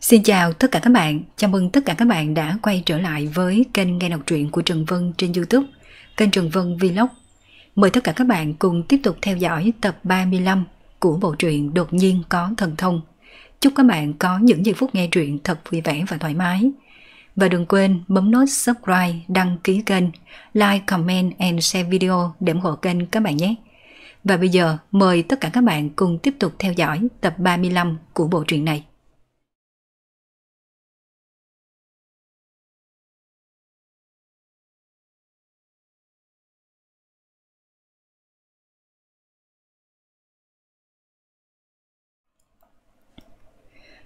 Xin chào tất cả các bạn, chào mừng tất cả các bạn đã quay trở lại với kênh nghe đọc truyện của Trần Vân trên Youtube, kênh Trần Vân Vlog. Mời tất cả các bạn cùng tiếp tục theo dõi tập 35 của bộ truyện Đột nhiên có thần thông. Chúc các bạn có những giây phút nghe truyện thật vui vẻ và thoải mái. Và đừng quên bấm nút subscribe, đăng ký kênh, like, comment and share video để ủng hộ kênh các bạn nhé. Và bây giờ mời tất cả các bạn cùng tiếp tục theo dõi tập 35 của bộ truyện này.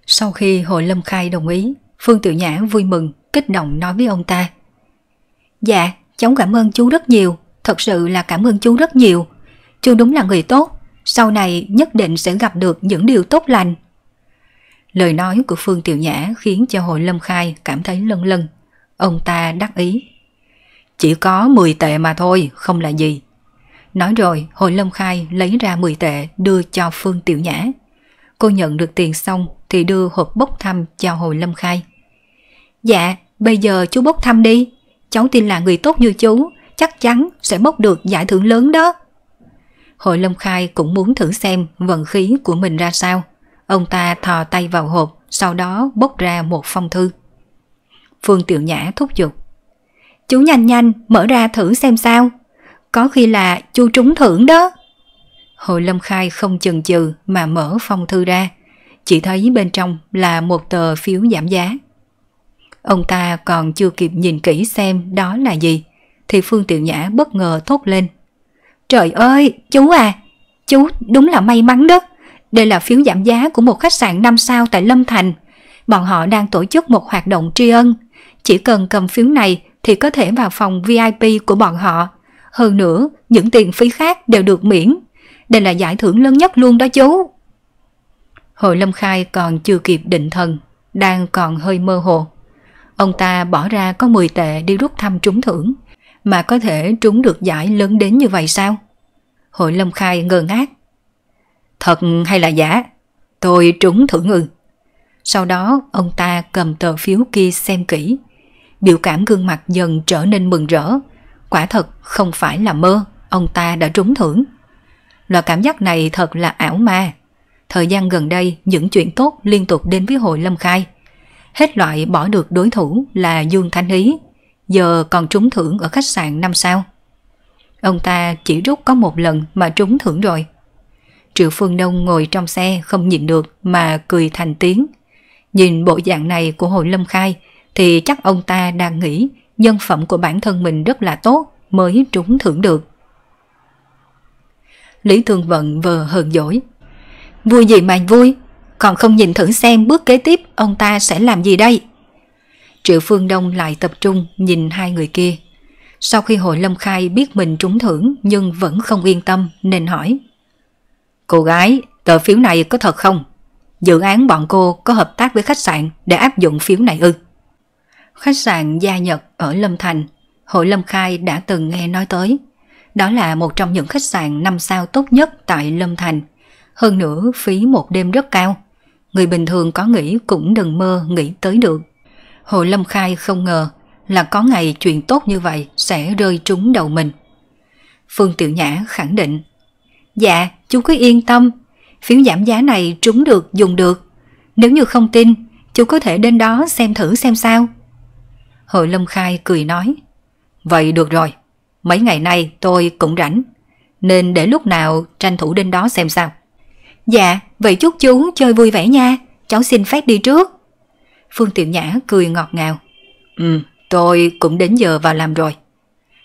Sau khi hội lâm khai đồng ý, Phương Tiểu Nhã vui mừng, kích động nói với ông ta. Dạ, cháu cảm ơn chú rất nhiều, thật sự là cảm ơn chú rất nhiều. Chú đúng là người tốt, sau này nhất định sẽ gặp được những điều tốt lành. Lời nói của Phương Tiểu Nhã khiến cho hội lâm khai cảm thấy lân lân. Ông ta đắc ý. Chỉ có 10 tệ mà thôi, không là gì. Nói rồi, hội lâm khai lấy ra 10 tệ đưa cho Phương Tiểu Nhã. Cô nhận được tiền xong thì đưa hộp bốc thăm cho hồi lâm khai. Dạ, bây giờ chú bốc thăm đi. Cháu tin là người tốt như chú, chắc chắn sẽ bốc được giải thưởng lớn đó. Hội lâm khai cũng muốn thử xem vận khí của mình ra sao. Ông ta thò tay vào hộp, sau đó bốc ra một phong thư. Phương Tiểu Nhã thúc giục. Chú nhanh nhanh, mở ra thử xem sao. Có khi là chú trúng thưởng đó. Hội Lâm Khai không chần chừ mà mở phong thư ra, chỉ thấy bên trong là một tờ phiếu giảm giá. Ông ta còn chưa kịp nhìn kỹ xem đó là gì, thì Phương Tiểu Nhã bất ngờ thốt lên. Trời ơi, chú à, chú đúng là may mắn đó. Đây là phiếu giảm giá của một khách sạn 5 sao tại Lâm Thành. Bọn họ đang tổ chức một hoạt động tri ân. Chỉ cần cầm phiếu này thì có thể vào phòng VIP của bọn họ. Hơn nữa, những tiền phí khác đều được miễn đây là giải thưởng lớn nhất luôn đó chú. Hội Lâm Khai còn chưa kịp định thần, đang còn hơi mơ hồ. Ông ta bỏ ra có 10 tệ đi rút thăm trúng thưởng, mà có thể trúng được giải lớn đến như vậy sao? Hội Lâm Khai ngơ ngác. Thật hay là giả? Tôi trúng thưởng ư. Sau đó ông ta cầm tờ phiếu kia xem kỹ. Biểu cảm gương mặt dần trở nên mừng rỡ. Quả thật không phải là mơ, ông ta đã trúng thưởng. Loại cảm giác này thật là ảo ma. Thời gian gần đây, những chuyện tốt liên tục đến với hội Lâm Khai. Hết loại bỏ được đối thủ là Dương Thanh Ý, giờ còn trúng thưởng ở khách sạn năm sao. Ông ta chỉ rút có một lần mà trúng thưởng rồi. Triệu Phương Đông ngồi trong xe không nhìn được mà cười thành tiếng. Nhìn bộ dạng này của hội Lâm Khai thì chắc ông ta đang nghĩ nhân phẩm của bản thân mình rất là tốt mới trúng thưởng được. Lý thường Vận vừa hờn dỗi. Vui gì mà vui, còn không nhìn thử xem bước kế tiếp ông ta sẽ làm gì đây. Triệu Phương Đông lại tập trung nhìn hai người kia. Sau khi hội lâm khai biết mình trúng thưởng nhưng vẫn không yên tâm nên hỏi. Cô gái, tờ phiếu này có thật không? Dự án bọn cô có hợp tác với khách sạn để áp dụng phiếu này ư? Khách sạn Gia Nhật ở Lâm Thành, hội Lâm Khai đã từng nghe nói tới. Đó là một trong những khách sạn 5 sao tốt nhất tại Lâm Thành. Hơn nữa, phí một đêm rất cao. Người bình thường có nghĩ cũng đừng mơ nghĩ tới được. Hồ Lâm Khai không ngờ là có ngày chuyện tốt như vậy sẽ rơi trúng đầu mình. Phương Tiểu Nhã khẳng định Dạ, chú cứ yên tâm, phiếu giảm giá này trúng được dùng được. Nếu như không tin, chú có thể đến đó xem thử xem sao. Hội Lâm Khai cười nói Vậy được rồi, mấy ngày nay tôi cũng rảnh, nên để lúc nào tranh thủ đến đó xem sao. Dạ, vậy chúc chú chơi vui vẻ nha, cháu xin phép đi trước. Phương Tiểu Nhã cười ngọt ngào. Ừ, tôi cũng đến giờ vào làm rồi.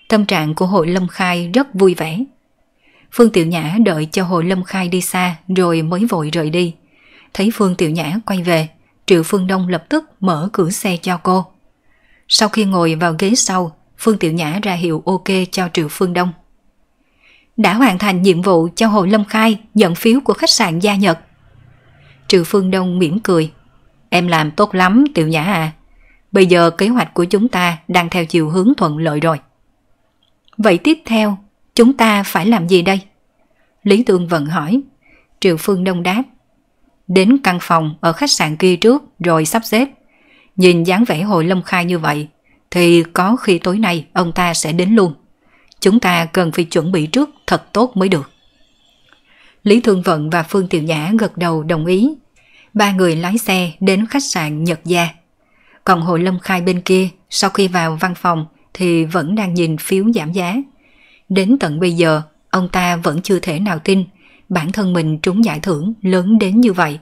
Tâm trạng của hội Lâm Khai rất vui vẻ. Phương Tiểu Nhã đợi cho hội Lâm Khai đi xa rồi mới vội rời đi. Thấy Phương Tiểu Nhã quay về, Triệu Phương Đông lập tức mở cửa xe cho cô. Sau khi ngồi vào ghế sau, Phương Tiểu Nhã ra hiệu ok cho Triệu Phương Đông. Đã hoàn thành nhiệm vụ cho Hồ Lâm Khai nhận phiếu của khách sạn Gia Nhật. Triệu Phương Đông mỉm cười. Em làm tốt lắm Tiểu Nhã à. Bây giờ kế hoạch của chúng ta đang theo chiều hướng thuận lợi rồi. Vậy tiếp theo, chúng ta phải làm gì đây? Lý Tương Vận hỏi. Triệu Phương Đông đáp. Đến căn phòng ở khách sạn kia trước rồi sắp xếp. Nhìn dáng vẻ Hồi Lâm Khai như vậy thì có khi tối nay ông ta sẽ đến luôn. Chúng ta cần phải chuẩn bị trước thật tốt mới được. Lý Thương Vận và Phương Tiểu Nhã gật đầu đồng ý. Ba người lái xe đến khách sạn Nhật Gia. Còn Hồ Lâm Khai bên kia, sau khi vào văn phòng thì vẫn đang nhìn phiếu giảm giá. Đến tận bây giờ, ông ta vẫn chưa thể nào tin bản thân mình trúng giải thưởng lớn đến như vậy.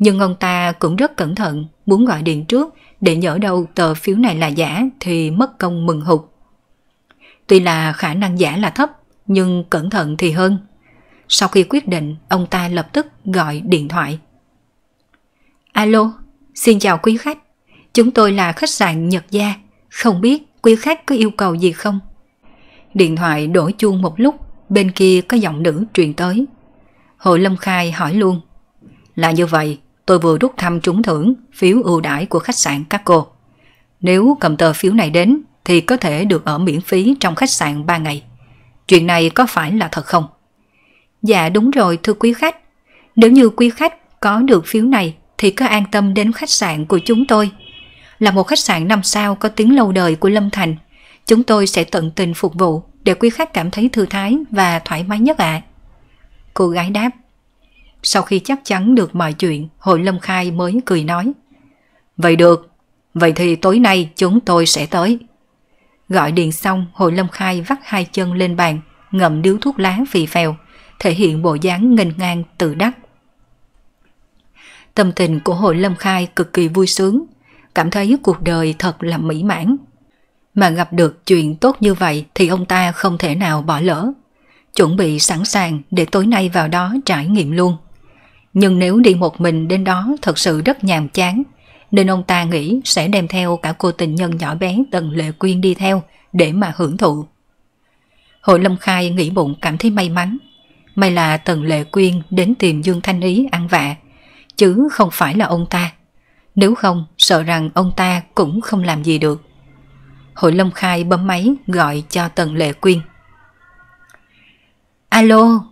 Nhưng ông ta cũng rất cẩn thận, muốn gọi điện trước để nhỡ đâu tờ phiếu này là giả thì mất công mừng hụt. Tuy là khả năng giả là thấp, nhưng cẩn thận thì hơn. Sau khi quyết định, ông ta lập tức gọi điện thoại. Alo, xin chào quý khách. Chúng tôi là khách sạn Nhật Gia. Không biết quý khách có yêu cầu gì không? Điện thoại đổ chuông một lúc, bên kia có giọng nữ truyền tới. Hồ Lâm Khai hỏi luôn. Là như vậy, tôi vừa rút thăm trúng thưởng phiếu ưu đãi của khách sạn các cô. Nếu cầm tờ phiếu này đến thì có thể được ở miễn phí trong khách sạn 3 ngày. Chuyện này có phải là thật không? Dạ đúng rồi thưa quý khách. Nếu như quý khách có được phiếu này thì có an tâm đến khách sạn của chúng tôi. Là một khách sạn 5 sao có tiếng lâu đời của Lâm Thành, chúng tôi sẽ tận tình phục vụ để quý khách cảm thấy thư thái và thoải mái nhất ạ. À. Cô gái đáp, sau khi chắc chắn được mọi chuyện, Hội Lâm Khai mới cười nói. Vậy được, vậy thì tối nay chúng tôi sẽ tới. Gọi điện xong, Hội Lâm Khai vắt hai chân lên bàn, ngậm điếu thuốc lá phì phèo, thể hiện bộ dáng nghênh ngang tự đắc. Tâm tình của Hội Lâm Khai cực kỳ vui sướng, cảm thấy cuộc đời thật là mỹ mãn. Mà gặp được chuyện tốt như vậy thì ông ta không thể nào bỏ lỡ. Chuẩn bị sẵn sàng để tối nay vào đó trải nghiệm luôn. Nhưng nếu đi một mình đến đó thật sự rất nhàm chán, nên ông ta nghĩ sẽ đem theo cả cô tình nhân nhỏ bé Tần Lệ Quyên đi theo để mà hưởng thụ. Hội Lâm Khai nghĩ bụng cảm thấy may mắn. May là Tần Lệ Quyên đến tìm Dương Thanh Ý ăn vạ, chứ không phải là ông ta. Nếu không, sợ rằng ông ta cũng không làm gì được. Hội Lâm Khai bấm máy gọi cho Tần Lệ Quyên. Alo,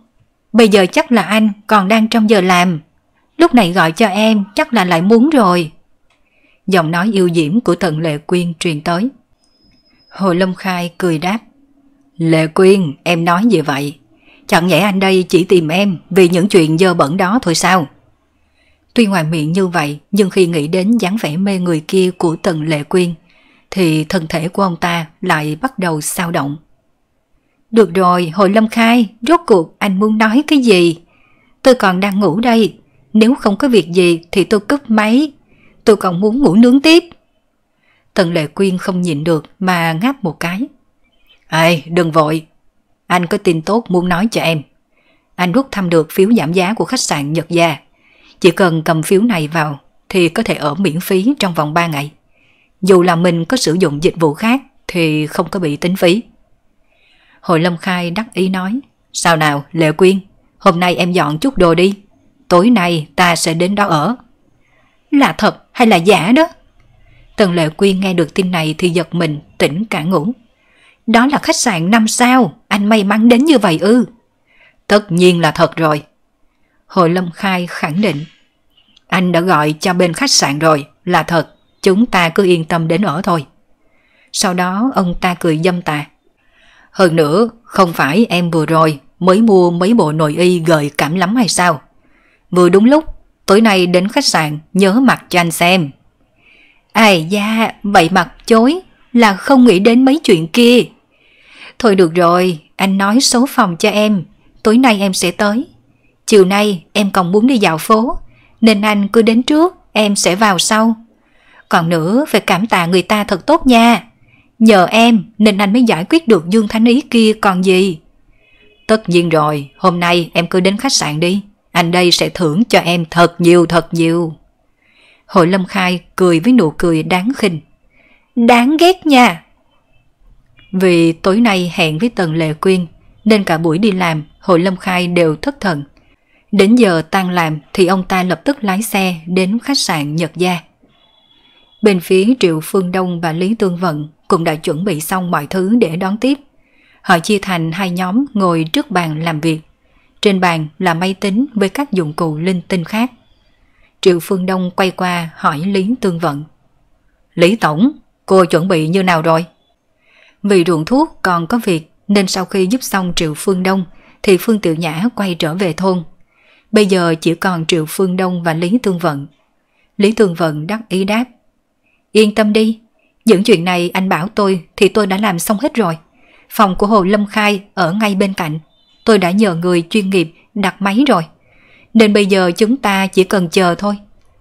Bây giờ chắc là anh còn đang trong giờ làm. Lúc này gọi cho em chắc là lại muốn rồi. Giọng nói yêu diễm của thần Lệ Quyên truyền tới. Hồ Lâm Khai cười đáp. Lệ Quyên, em nói gì vậy? Chẳng nhẽ anh đây chỉ tìm em vì những chuyện dơ bẩn đó thôi sao? Tuy ngoài miệng như vậy, nhưng khi nghĩ đến dáng vẻ mê người kia của Tần Lệ Quyên, thì thân thể của ông ta lại bắt đầu sao động. Được rồi, hội lâm khai, rốt cuộc anh muốn nói cái gì? Tôi còn đang ngủ đây, nếu không có việc gì thì tôi cúp máy. Tôi còn muốn ngủ nướng tiếp. Tần Lệ Quyên không nhịn được mà ngáp một cái. Ê, đừng vội. Anh có tin tốt muốn nói cho em. Anh rút thăm được phiếu giảm giá của khách sạn Nhật Gia. Chỉ cần cầm phiếu này vào thì có thể ở miễn phí trong vòng 3 ngày. Dù là mình có sử dụng dịch vụ khác thì không có bị tính phí. Hồi Lâm Khai đắc ý nói, sao nào Lệ Quyên, hôm nay em dọn chút đồ đi, tối nay ta sẽ đến đó ở. Là thật hay là giả đó? Tần Lệ Quyên nghe được tin này thì giật mình, tỉnh cả ngủ. Đó là khách sạn 5 sao, anh may mắn đến như vậy ư? Tất nhiên là thật rồi. Hồi Lâm Khai khẳng định. Anh đã gọi cho bên khách sạn rồi, là thật, chúng ta cứ yên tâm đến ở thôi. Sau đó ông ta cười dâm tà. Hơn nữa, không phải em vừa rồi mới mua mấy bộ nội y gợi cảm lắm hay sao? Vừa đúng lúc, tối nay đến khách sạn nhớ mặc cho anh xem. Ai da, vậy mặt chối là không nghĩ đến mấy chuyện kia. Thôi được rồi, anh nói số phòng cho em, tối nay em sẽ tới. Chiều nay em còn muốn đi dạo phố, nên anh cứ đến trước, em sẽ vào sau. Còn nữa, phải cảm tạ người ta thật tốt nha. Nhờ em nên anh mới giải quyết được Dương Thánh Ý kia còn gì. Tất nhiên rồi, hôm nay em cứ đến khách sạn đi. Anh đây sẽ thưởng cho em thật nhiều thật nhiều. Hội Lâm Khai cười với nụ cười đáng khinh. Đáng ghét nha. Vì tối nay hẹn với Tần Lệ Quyên nên cả buổi đi làm Hội Lâm Khai đều thất thần. Đến giờ tan làm thì ông ta lập tức lái xe đến khách sạn Nhật Gia. Bên phía Triệu Phương Đông và Lý Tương Vận cũng đã chuẩn bị xong mọi thứ để đón tiếp. Họ chia thành hai nhóm ngồi trước bàn làm việc. Trên bàn là máy tính với các dụng cụ linh tinh khác. Triệu Phương Đông quay qua hỏi Lý Tương Vận. Lý Tổng, cô chuẩn bị như nào rồi? Vì ruộng thuốc còn có việc nên sau khi giúp xong Triệu Phương Đông thì Phương Tiểu Nhã quay trở về thôn. Bây giờ chỉ còn Triệu Phương Đông và Lý Tương Vận. Lý Tương Vận đắc ý đáp. Yên tâm đi, những chuyện này anh bảo tôi thì tôi đã làm xong hết rồi. Phòng của Hồ Lâm Khai ở ngay bên cạnh. Tôi đã nhờ người chuyên nghiệp đặt máy rồi. Nên bây giờ chúng ta chỉ cần chờ thôi.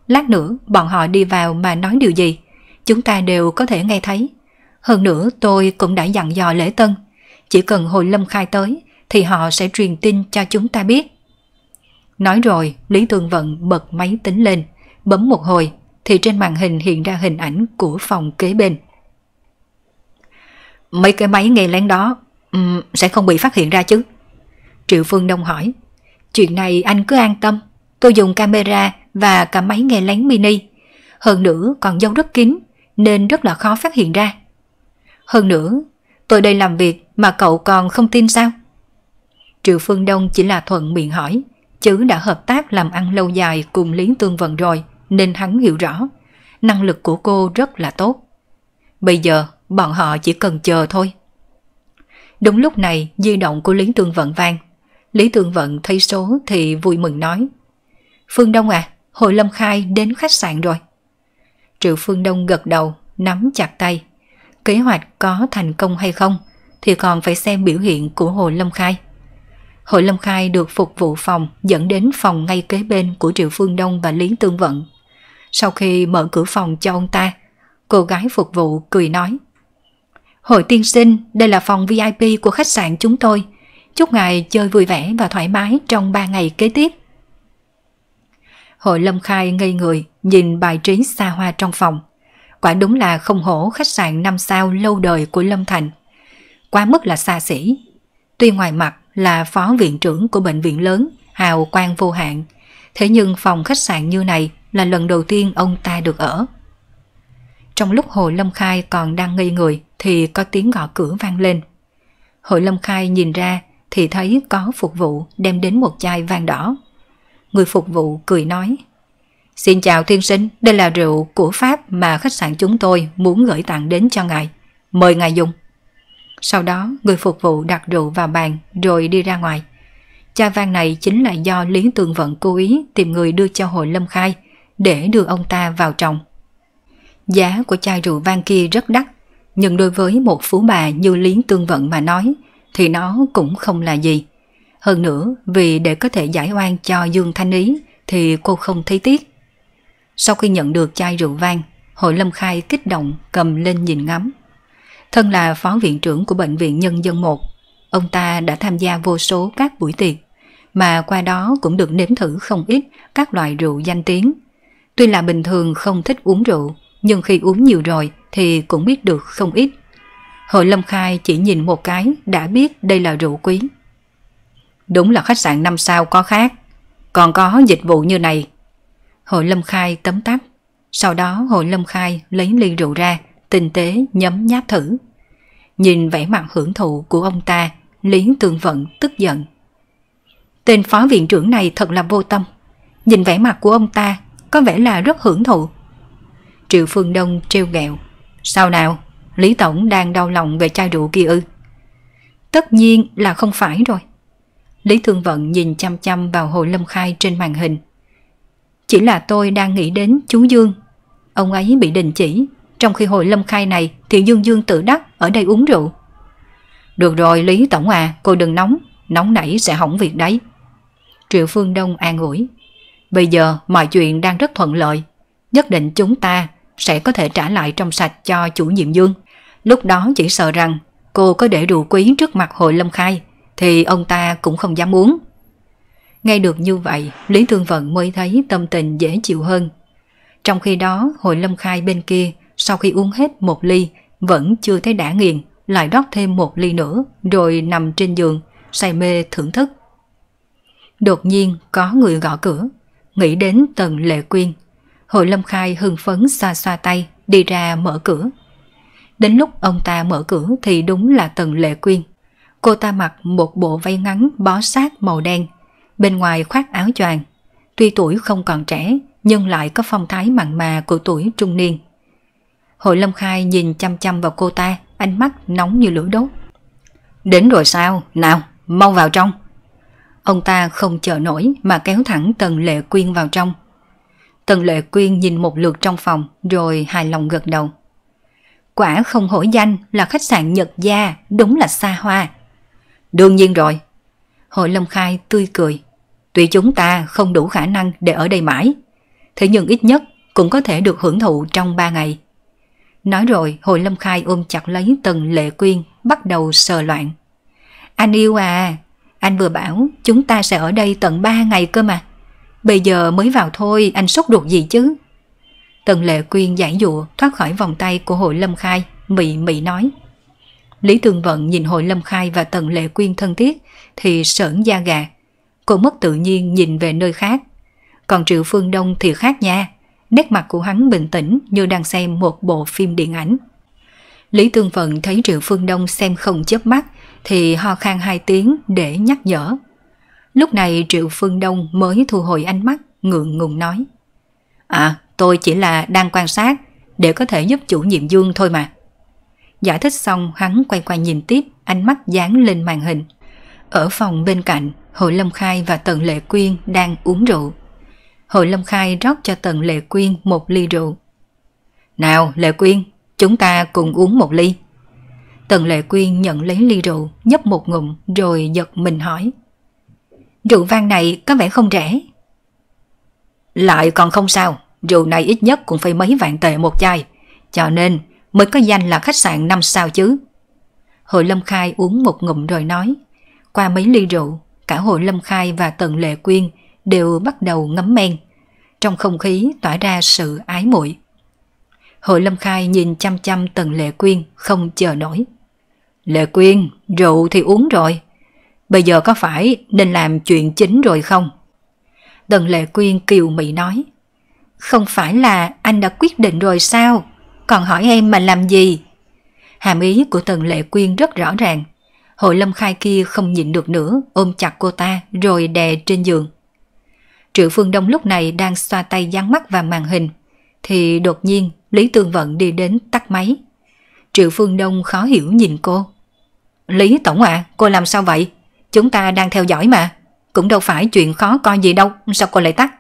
Lát nữa bọn họ đi vào mà nói điều gì, chúng ta đều có thể nghe thấy. Hơn nữa tôi cũng đã dặn dò lễ tân. Chỉ cần Hồ Lâm Khai tới thì họ sẽ truyền tin cho chúng ta biết. Nói rồi, Lý thường Vận bật máy tính lên, bấm một hồi thì trên màn hình hiện ra hình ảnh của phòng kế bên. Mấy cái máy nghe lén đó um, sẽ không bị phát hiện ra chứ? Triệu Phương Đông hỏi. Chuyện này anh cứ an tâm, tôi dùng camera và cả máy nghe lén mini. Hơn nữa còn giấu rất kín nên rất là khó phát hiện ra. Hơn nữa, tôi đây làm việc mà cậu còn không tin sao? Triệu Phương Đông chỉ là thuận miệng hỏi, chứ đã hợp tác làm ăn lâu dài cùng Lý Tương Vận rồi – nên hắn hiểu rõ, năng lực của cô rất là tốt. Bây giờ, bọn họ chỉ cần chờ thôi. Đúng lúc này, di động của Lý Tường Vận vang. Lý Tường Vận thấy số thì vui mừng nói. Phương Đông à, Hội Lâm Khai đến khách sạn rồi. Triệu Phương Đông gật đầu, nắm chặt tay. Kế hoạch có thành công hay không thì còn phải xem biểu hiện của hội Lâm Khai. Hội Lâm Khai được phục vụ phòng dẫn đến phòng ngay kế bên của Triệu Phương Đông và Lý Tương Vận sau khi mở cửa phòng cho ông ta. Cô gái phục vụ cười nói. Hội tiên sinh, đây là phòng VIP của khách sạn chúng tôi. Chúc ngài chơi vui vẻ và thoải mái trong 3 ngày kế tiếp. Hội Lâm Khai ngây người, nhìn bài trí xa hoa trong phòng. Quả đúng là không hổ khách sạn 5 sao lâu đời của Lâm Thành. Quá mức là xa xỉ. Tuy ngoài mặt là phó viện trưởng của bệnh viện lớn, hào quang vô hạn, thế nhưng phòng khách sạn như này là lần đầu tiên ông ta được ở. Trong lúc Hồ Lâm Khai còn đang ngây người thì có tiếng gõ cửa vang lên. Hồ Lâm Khai nhìn ra thì thấy có phục vụ đem đến một chai vang đỏ. Người phục vụ cười nói Xin chào thiên sinh, đây là rượu của Pháp mà khách sạn chúng tôi muốn gửi tặng đến cho ngài. Mời ngài dùng. Sau đó, người phục vụ đặt rượu vào bàn rồi đi ra ngoài. Chai vang này chính là do Lý Tường Vận cố ý tìm người đưa cho hội Lâm Khai – để đưa ông ta vào trong. Giá của chai rượu vang kia rất đắt, nhưng đối với một phú bà như Lý Tương Vận mà nói, thì nó cũng không là gì. Hơn nữa, vì để có thể giải oan cho Dương Thanh Ý, thì cô không thấy tiếc. Sau khi nhận được chai rượu vang, Hội Lâm Khai kích động cầm lên nhìn ngắm. Thân là phó viện trưởng của Bệnh viện Nhân dân 1, ông ta đã tham gia vô số các buổi tiệc, mà qua đó cũng được nếm thử không ít các loại rượu danh tiếng Tuy là bình thường không thích uống rượu, nhưng khi uống nhiều rồi thì cũng biết được không ít. Hội Lâm Khai chỉ nhìn một cái đã biết đây là rượu quý. Đúng là khách sạn 5 sao có khác, còn có dịch vụ như này. Hội Lâm Khai tấm tắt, sau đó Hội Lâm Khai lấy ly rượu ra, tinh tế nhấm nháp thử. Nhìn vẻ mặt hưởng thụ của ông ta, Lý Tường Vận tức giận. Tên phó viện trưởng này thật là vô tâm. Nhìn vẻ mặt của ông ta có vẻ là rất hưởng thụ. Triệu Phương Đông treo gẹo. Sao nào? Lý Tổng đang đau lòng về chai rượu kia ư? Tất nhiên là không phải rồi. Lý Thương Vận nhìn chăm chăm vào hồi lâm khai trên màn hình. Chỉ là tôi đang nghĩ đến chú Dương. Ông ấy bị đình chỉ, trong khi hội lâm khai này thì Dương Dương tự đắc ở đây uống rượu. Được rồi Lý Tổng à, cô đừng nóng, nóng nảy sẽ hỏng việc đấy. Triệu Phương Đông an ủi. Bây giờ mọi chuyện đang rất thuận lợi. Nhất định chúng ta sẽ có thể trả lại trong sạch cho chủ nhiệm Dương. Lúc đó chỉ sợ rằng cô có để rượu quý trước mặt hội lâm khai thì ông ta cũng không dám uống. Nghe được như vậy, Lý Thương Vận mới thấy tâm tình dễ chịu hơn. Trong khi đó, hội lâm khai bên kia, sau khi uống hết một ly, vẫn chưa thấy đã nghiền, lại rót thêm một ly nữa, rồi nằm trên giường, say mê thưởng thức. Đột nhiên có người gõ cửa nghĩ đến Tần Lệ Quyên. Hội Lâm Khai hưng phấn xoa xoa tay, đi ra mở cửa. Đến lúc ông ta mở cửa thì đúng là Tần Lệ Quyên. Cô ta mặc một bộ váy ngắn bó sát màu đen, bên ngoài khoác áo choàng. Tuy tuổi không còn trẻ, nhưng lại có phong thái mặn mà của tuổi trung niên. Hội Lâm Khai nhìn chăm chăm vào cô ta, ánh mắt nóng như lửa đốt. Đến rồi sao? Nào, mau vào trong. Ông ta không chờ nổi mà kéo thẳng Tần Lệ Quyên vào trong. Tần Lệ Quyên nhìn một lượt trong phòng rồi hài lòng gật đầu. Quả không hổ danh là khách sạn Nhật Gia, đúng là xa hoa. Đương nhiên rồi. Hội Lâm Khai tươi cười. Tuy chúng ta không đủ khả năng để ở đây mãi, thế nhưng ít nhất cũng có thể được hưởng thụ trong ba ngày. Nói rồi Hội Lâm Khai ôm chặt lấy Tần Lệ Quyên bắt đầu sờ loạn. Anh yêu à, anh vừa bảo chúng ta sẽ ở đây tận 3 ngày cơ mà. Bây giờ mới vào thôi, anh sốt ruột gì chứ? Tần Lệ Quyên giải dụa thoát khỏi vòng tay của hội Lâm Khai, mị mị nói. Lý Tường Vận nhìn hội Lâm Khai và Tần Lệ Quyên thân thiết thì sởn da gà. Cô mất tự nhiên nhìn về nơi khác. Còn Triệu Phương Đông thì khác nha. Nét mặt của hắn bình tĩnh như đang xem một bộ phim điện ảnh. Lý Tường Vận thấy Triệu Phương Đông xem không chớp mắt thì ho khan hai tiếng để nhắc nhở. Lúc này Triệu Phương Đông mới thu hồi ánh mắt, ngượng ngùng nói. À, tôi chỉ là đang quan sát để có thể giúp chủ nhiệm Dương thôi mà. Giải thích xong hắn quay qua nhìn tiếp, ánh mắt dán lên màn hình. Ở phòng bên cạnh, Hội Lâm Khai và Tần Lệ Quyên đang uống rượu. Hội Lâm Khai rót cho Tần Lệ Quyên một ly rượu. Nào Lệ Quyên, chúng ta cùng uống một ly. Tần Lệ Quyên nhận lấy ly rượu, nhấp một ngụm rồi giật mình hỏi. Rượu vang này có vẻ không rẻ. Lại còn không sao, rượu này ít nhất cũng phải mấy vạn tệ một chai, cho nên mới có danh là khách sạn 5 sao chứ. Hội Lâm Khai uống một ngụm rồi nói, qua mấy ly rượu, cả Hội Lâm Khai và Tần Lệ Quyên đều bắt đầu ngấm men. Trong không khí tỏa ra sự ái muội. Hội Lâm Khai nhìn chăm chăm Tần Lệ Quyên không chờ nổi. Lệ Quyên, rượu thì uống rồi. Bây giờ có phải nên làm chuyện chính rồi không? Tần Lệ Quyên kiều mị nói. Không phải là anh đã quyết định rồi sao? Còn hỏi em mà làm gì? Hàm ý của Tần Lệ Quyên rất rõ ràng. Hội lâm khai kia không nhịn được nữa, ôm chặt cô ta rồi đè trên giường. Triệu Phương Đông lúc này đang xoa tay dán mắt vào màn hình. Thì đột nhiên Lý Tương Vận đi đến tắt máy. Triệu Phương Đông khó hiểu nhìn cô. Lý Tổng ạ, cô làm sao vậy? Chúng ta đang theo dõi mà. Cũng đâu phải chuyện khó coi gì đâu, sao cô lại tắt?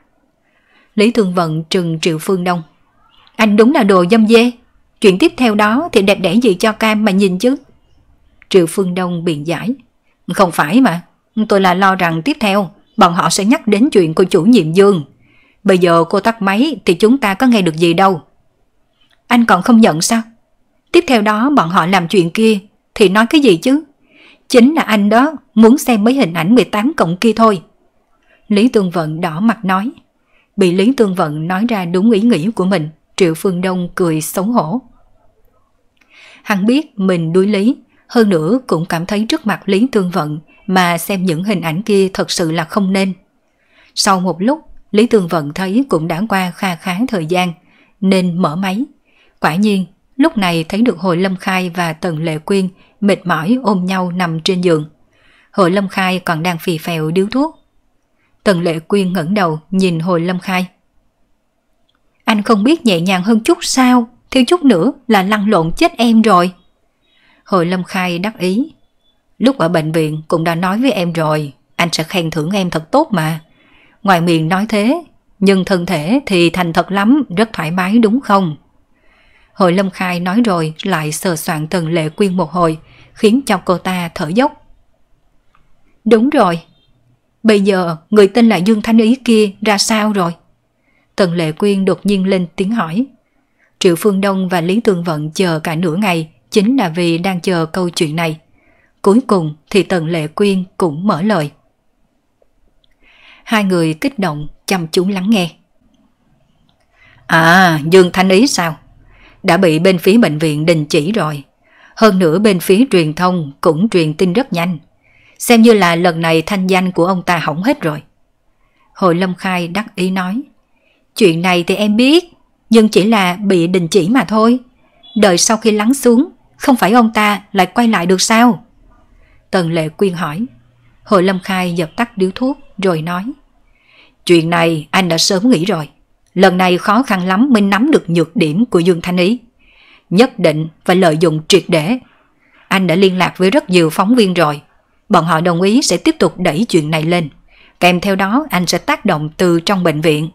Lý Thương Vận trừng Triệu Phương Đông. Anh đúng là đồ dâm dê. Chuyện tiếp theo đó thì đẹp đẽ gì cho cam mà nhìn chứ. Triệu Phương Đông biện giải. Không phải mà, tôi là lo rằng tiếp theo bọn họ sẽ nhắc đến chuyện của chủ nhiệm Dương. Bây giờ cô tắt máy thì chúng ta có nghe được gì đâu. Anh còn không nhận sao? Tiếp theo đó bọn họ làm chuyện kia thì nói cái gì chứ? Chính là anh đó muốn xem mấy hình ảnh 18 cộng kia thôi. Lý Tương Vận đỏ mặt nói. Bị Lý Tương Vận nói ra đúng ý nghĩ của mình, Triệu Phương Đông cười xấu hổ. Hắn biết mình đuối lý, hơn nữa cũng cảm thấy trước mặt Lý Tương Vận mà xem những hình ảnh kia thật sự là không nên. Sau một lúc, Lý Tương Vận thấy cũng đã qua kha khá thời gian, nên mở máy. Quả nhiên, lúc này thấy được Hồi Lâm Khai và Tần Lệ Quyên mệt mỏi ôm nhau nằm trên giường. Hồi Lâm Khai còn đang phì phèo điếu thuốc. Tần Lệ Quyên ngẩng đầu nhìn Hồi Lâm Khai. Anh không biết nhẹ nhàng hơn chút sao, thiếu chút nữa là lăn lộn chết em rồi. Hồi Lâm Khai đắc ý. Lúc ở bệnh viện cũng đã nói với em rồi, anh sẽ khen thưởng em thật tốt mà. Ngoài miệng nói thế, nhưng thân thể thì thành thật lắm, rất thoải mái đúng không? Hồi Lâm Khai nói rồi lại sờ soạn Tần Lệ Quyên một hồi, khiến cho cô ta thở dốc. Đúng rồi, bây giờ người tên là Dương Thanh Ý kia ra sao rồi? Tần Lệ Quyên đột nhiên lên tiếng hỏi. Triệu Phương Đông và Lý Tường Vận chờ cả nửa ngày chính là vì đang chờ câu chuyện này. Cuối cùng thì Tần Lệ Quyên cũng mở lời. Hai người kích động chăm chú lắng nghe. À, Dương Thanh Ý sao? Đã bị bên phía bệnh viện đình chỉ rồi, hơn nữa bên phía truyền thông cũng truyền tin rất nhanh. Xem như là lần này thanh danh của ông ta hỏng hết rồi. Hội Lâm Khai đắc ý nói. Chuyện này thì em biết, nhưng chỉ là bị đình chỉ mà thôi. Đợi sau khi lắng xuống, không phải ông ta lại quay lại được sao? Tần Lệ Quyên hỏi. Hội Lâm Khai dập tắt điếu thuốc rồi nói. Chuyện này anh đã sớm nghĩ rồi. Lần này khó khăn lắm mới nắm được nhược điểm của Dương Thanh Ý nhất định phải lợi dụng triệt để. Anh đã liên lạc với rất nhiều phóng viên rồi. Bọn họ đồng ý sẽ tiếp tục đẩy chuyện này lên. Kèm theo đó anh sẽ tác động từ trong bệnh viện.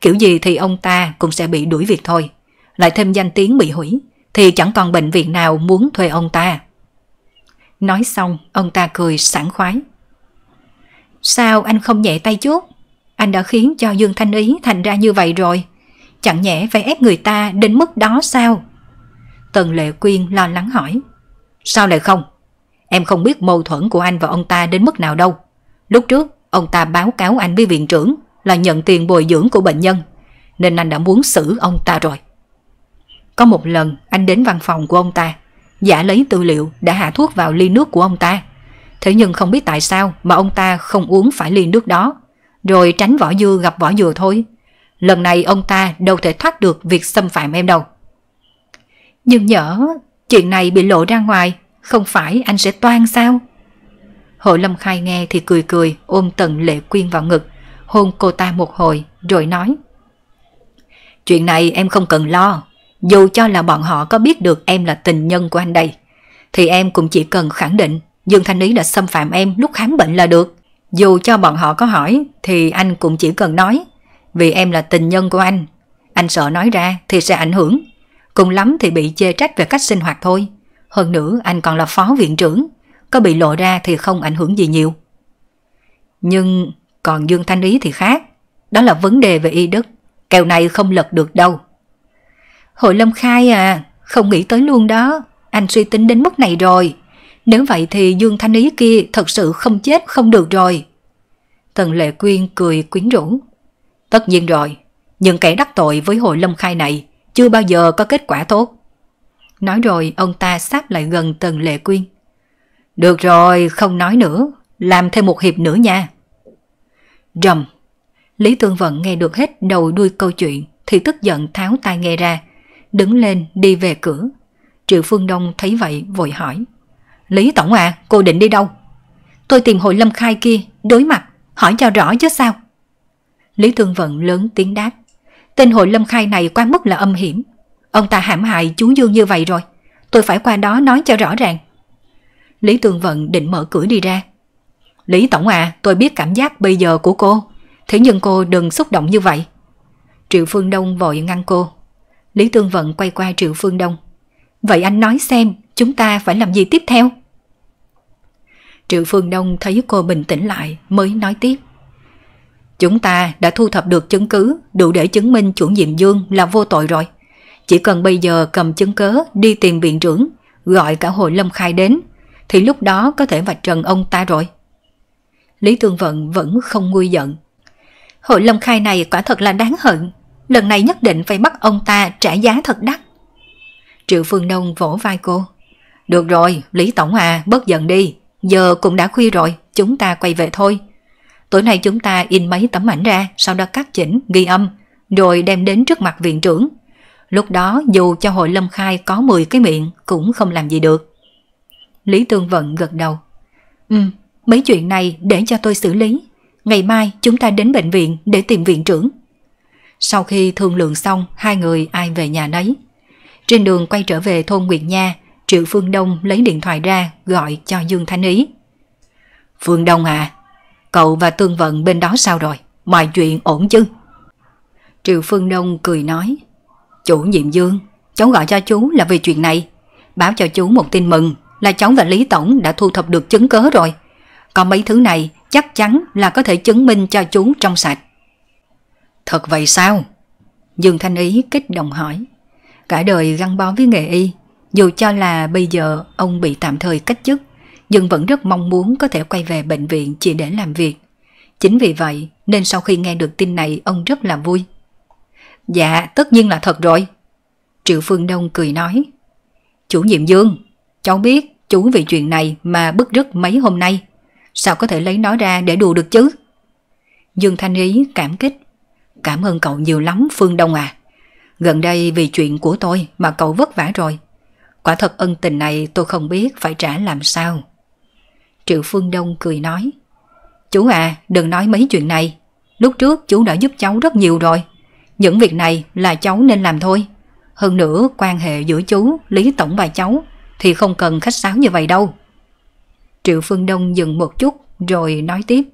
Kiểu gì thì ông ta cũng sẽ bị đuổi việc thôi. Lại thêm danh tiếng bị hủy thì chẳng còn bệnh viện nào muốn thuê ông ta. Nói xong, ông ta cười sảng khoái. Sao anh không nhẹ tay chút? Anh đã khiến cho Dương Thanh Ý thành ra như vậy rồi. Chẳng nhẽ phải ép người ta đến mức đó sao? Tần Lệ Quyên lo lắng hỏi. Sao lại không? Em không biết mâu thuẫn của anh và ông ta đến mức nào đâu. Lúc trước, ông ta báo cáo anh với viện trưởng là nhận tiền bồi dưỡng của bệnh nhân, nên anh đã muốn xử ông ta rồi. Có một lần anh đến văn phòng của ông ta, giả lấy tư liệu đã hạ thuốc vào ly nước của ông ta. Thế nhưng không biết tại sao mà ông ta không uống phải ly nước đó, rồi tránh vỏ dưa gặp vỏ dừa thôi. Lần này ông ta đâu thể thoát được việc xâm phạm em đâu. Nhưng nhỡ chuyện này bị lộ ra ngoài, không phải anh sẽ toan sao? Hội Lâm Khai nghe thì cười cười ôm tần Lệ Quyên vào ngực, hôn cô ta một hồi rồi nói. Chuyện này em không cần lo, dù cho là bọn họ có biết được em là tình nhân của anh đây, thì em cũng chỉ cần khẳng định Dương Thanh Ý đã xâm phạm em lúc khám bệnh là được. Dù cho bọn họ có hỏi thì anh cũng chỉ cần nói, vì em là tình nhân của anh. Anh sợ nói ra thì sẽ ảnh hưởng Cùng lắm thì bị chê trách về cách sinh hoạt thôi. Hơn nữa anh còn là phó viện trưởng, có bị lộ ra thì không ảnh hưởng gì nhiều. Nhưng còn Dương Thanh Ý thì khác, đó là vấn đề về y đức, kèo này không lật được đâu. Hội Lâm Khai à, không nghĩ tới luôn đó, anh suy tính đến mức này rồi. Nếu vậy thì Dương Thanh Ý kia thật sự không chết không được rồi. Tần Lệ Quyên cười quyến rũ. Tất nhiên rồi, nhưng kẻ đắc tội với hội Lâm Khai này chưa bao giờ có kết quả tốt. Nói rồi ông ta sát lại gần Tần Lệ Quyên. Được rồi, không nói nữa, làm thêm một hiệp nữa nha. Rầm, Lý Tương Vận nghe được hết đầu đuôi câu chuyện thì tức giận tháo tai nghe ra, đứng lên đi về cửa. Triệu Phương Đông thấy vậy vội hỏi. Lý Tổng à, cô định đi đâu? Tôi tìm hội lâm khai kia, đối mặt, hỏi cho rõ chứ sao? Lý Tương Vận lớn tiếng đáp. Tên hội lâm khai này quá mức là âm hiểm. Ông ta hãm hại chú Dương như vậy rồi. Tôi phải qua đó nói cho rõ ràng. Lý Tường Vận định mở cửa đi ra. Lý Tổng à, tôi biết cảm giác bây giờ của cô. Thế nhưng cô đừng xúc động như vậy. Triệu Phương Đông vội ngăn cô. Lý Tường Vận quay qua Triệu Phương Đông. Vậy anh nói xem, chúng ta phải làm gì tiếp theo? Triệu Phương Đông thấy cô bình tĩnh lại mới nói tiếp. Chúng ta đã thu thập được chứng cứ đủ để chứng minh chủ nhiệm Dương là vô tội rồi. Chỉ cần bây giờ cầm chứng cớ đi tìm viện trưởng, gọi cả hội lâm khai đến, thì lúc đó có thể vạch trần ông ta rồi. Lý Tương Vận vẫn không nguôi giận. Hội lâm khai này quả thật là đáng hận. Lần này nhất định phải bắt ông ta trả giá thật đắt. Triệu Phương Đông vỗ vai cô. Được rồi, Lý Tổng à, bớt giận đi. Giờ cũng đã khuya rồi, chúng ta quay về thôi. Tối nay chúng ta in mấy tấm ảnh ra, sau đó cắt chỉnh, ghi âm, rồi đem đến trước mặt viện trưởng. Lúc đó dù cho hội lâm khai có 10 cái miệng cũng không làm gì được. Lý Tương Vận gật đầu. Ừ, mấy chuyện này để cho tôi xử lý. Ngày mai chúng ta đến bệnh viện để tìm viện trưởng. Sau khi thương lượng xong, hai người ai về nhà nấy. Trên đường quay trở về thôn Nguyệt Nha, Triệu Phương Đông lấy điện thoại ra gọi cho Dương thanh Ý. Phương Đông à, cậu và Tương Vận bên đó sao rồi? Mọi chuyện ổn chứ? Triệu Phương Đông cười nói, chủ nhiệm Dương, cháu gọi cho chú là vì chuyện này. Báo cho chú một tin mừng là cháu và Lý Tổng đã thu thập được chứng cớ rồi. Còn mấy thứ này chắc chắn là có thể chứng minh cho chú trong sạch. Thật vậy sao? Dương Thanh Ý kích động hỏi. Cả đời gắn bó với nghề y, dù cho là bây giờ ông bị tạm thời cách chức, nhưng vẫn rất mong muốn có thể quay về bệnh viện chỉ để làm việc. Chính vì vậy nên sau khi nghe được tin này ông rất là vui. Dạ, tất nhiên là thật rồi. Triệu Phương Đông cười nói. Chủ nhiệm Dương, cháu biết chú vì chuyện này mà bức rứt mấy hôm nay. Sao có thể lấy nó ra để đùa được chứ? Dương Thanh Ý cảm kích. Cảm ơn cậu nhiều lắm Phương Đông à. Gần đây vì chuyện của tôi mà cậu vất vả rồi. Quả thật ân tình này tôi không biết phải trả làm sao. Triệu Phương Đông cười nói Chú à đừng nói mấy chuyện này Lúc trước chú đã giúp cháu rất nhiều rồi Những việc này là cháu nên làm thôi Hơn nữa quan hệ giữa chú Lý Tổng và cháu Thì không cần khách sáo như vậy đâu Triệu Phương Đông dừng một chút Rồi nói tiếp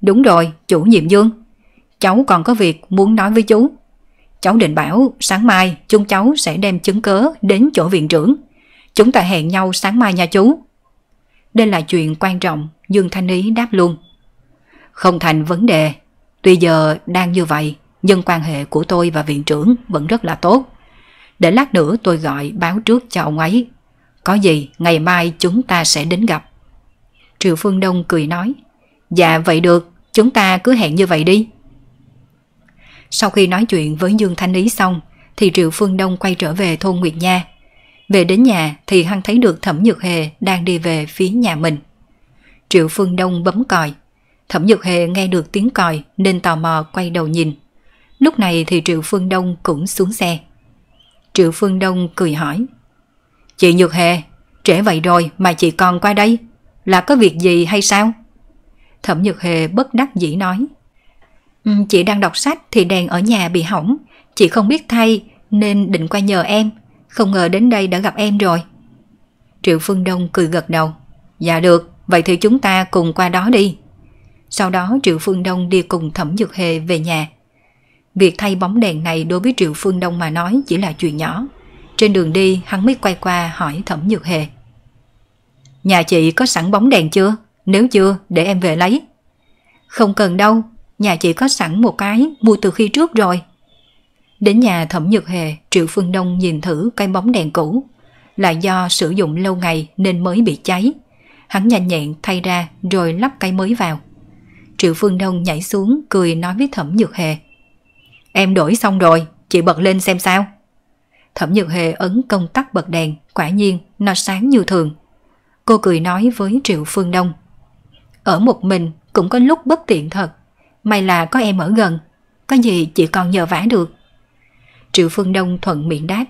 Đúng rồi chủ nhiệm Dương Cháu còn có việc muốn nói với chú Cháu định bảo sáng mai chúng cháu sẽ đem chứng cớ đến chỗ viện trưởng. Chúng ta hẹn nhau sáng mai nha chú. Đây là chuyện quan trọng, Dương Thanh Ý đáp luôn. Không thành vấn đề, tuy giờ đang như vậy, nhưng quan hệ của tôi và viện trưởng vẫn rất là tốt. Để lát nữa tôi gọi báo trước cho ông ấy. Có gì ngày mai chúng ta sẽ đến gặp. Triệu Phương Đông cười nói. Dạ vậy được, chúng ta cứ hẹn như vậy đi. Sau khi nói chuyện với Dương Thanh Ý xong, thì Triệu Phương Đông quay trở về thôn Nguyệt Nha. Về đến nhà thì hắn thấy được Thẩm Nhược Hề đang đi về phía nhà mình. Triệu Phương Đông bấm còi. Thẩm Nhược Hề nghe được tiếng còi nên tò mò quay đầu nhìn. Lúc này thì Triệu Phương Đông cũng xuống xe. Triệu Phương Đông cười hỏi. Chị Nhược Hề, trễ vậy rồi mà chị còn qua đây. Là có việc gì hay sao? Thẩm Nhược Hề bất đắc dĩ nói. Ừ, chị đang đọc sách thì đèn ở nhà bị hỏng. Chị không biết thay nên định qua nhờ em – không ngờ đến đây đã gặp em rồi Triệu Phương Đông cười gật đầu Dạ được, vậy thì chúng ta cùng qua đó đi Sau đó Triệu Phương Đông đi cùng Thẩm Dược Hề về nhà Việc thay bóng đèn này đối với Triệu Phương Đông mà nói chỉ là chuyện nhỏ Trên đường đi hắn mới quay qua hỏi Thẩm Dược Hề Nhà chị có sẵn bóng đèn chưa? Nếu chưa để em về lấy Không cần đâu, nhà chị có sẵn một cái mua từ khi trước rồi Đến nhà Thẩm nhược Hề, Triệu Phương Đông nhìn thử cái bóng đèn cũ. Là do sử dụng lâu ngày nên mới bị cháy. Hắn nhanh nhẹn thay ra rồi lắp cái mới vào. Triệu Phương Đông nhảy xuống cười nói với Thẩm Nhược Hề. Em đổi xong rồi, chị bật lên xem sao. Thẩm Nhược Hề ấn công tắc bật đèn, quả nhiên nó sáng như thường. Cô cười nói với Triệu Phương Đông. Ở một mình cũng có lúc bất tiện thật, may là có em ở gần, có gì chị còn nhờ vả được. Triệu Phương Đông thuận miệng đáp.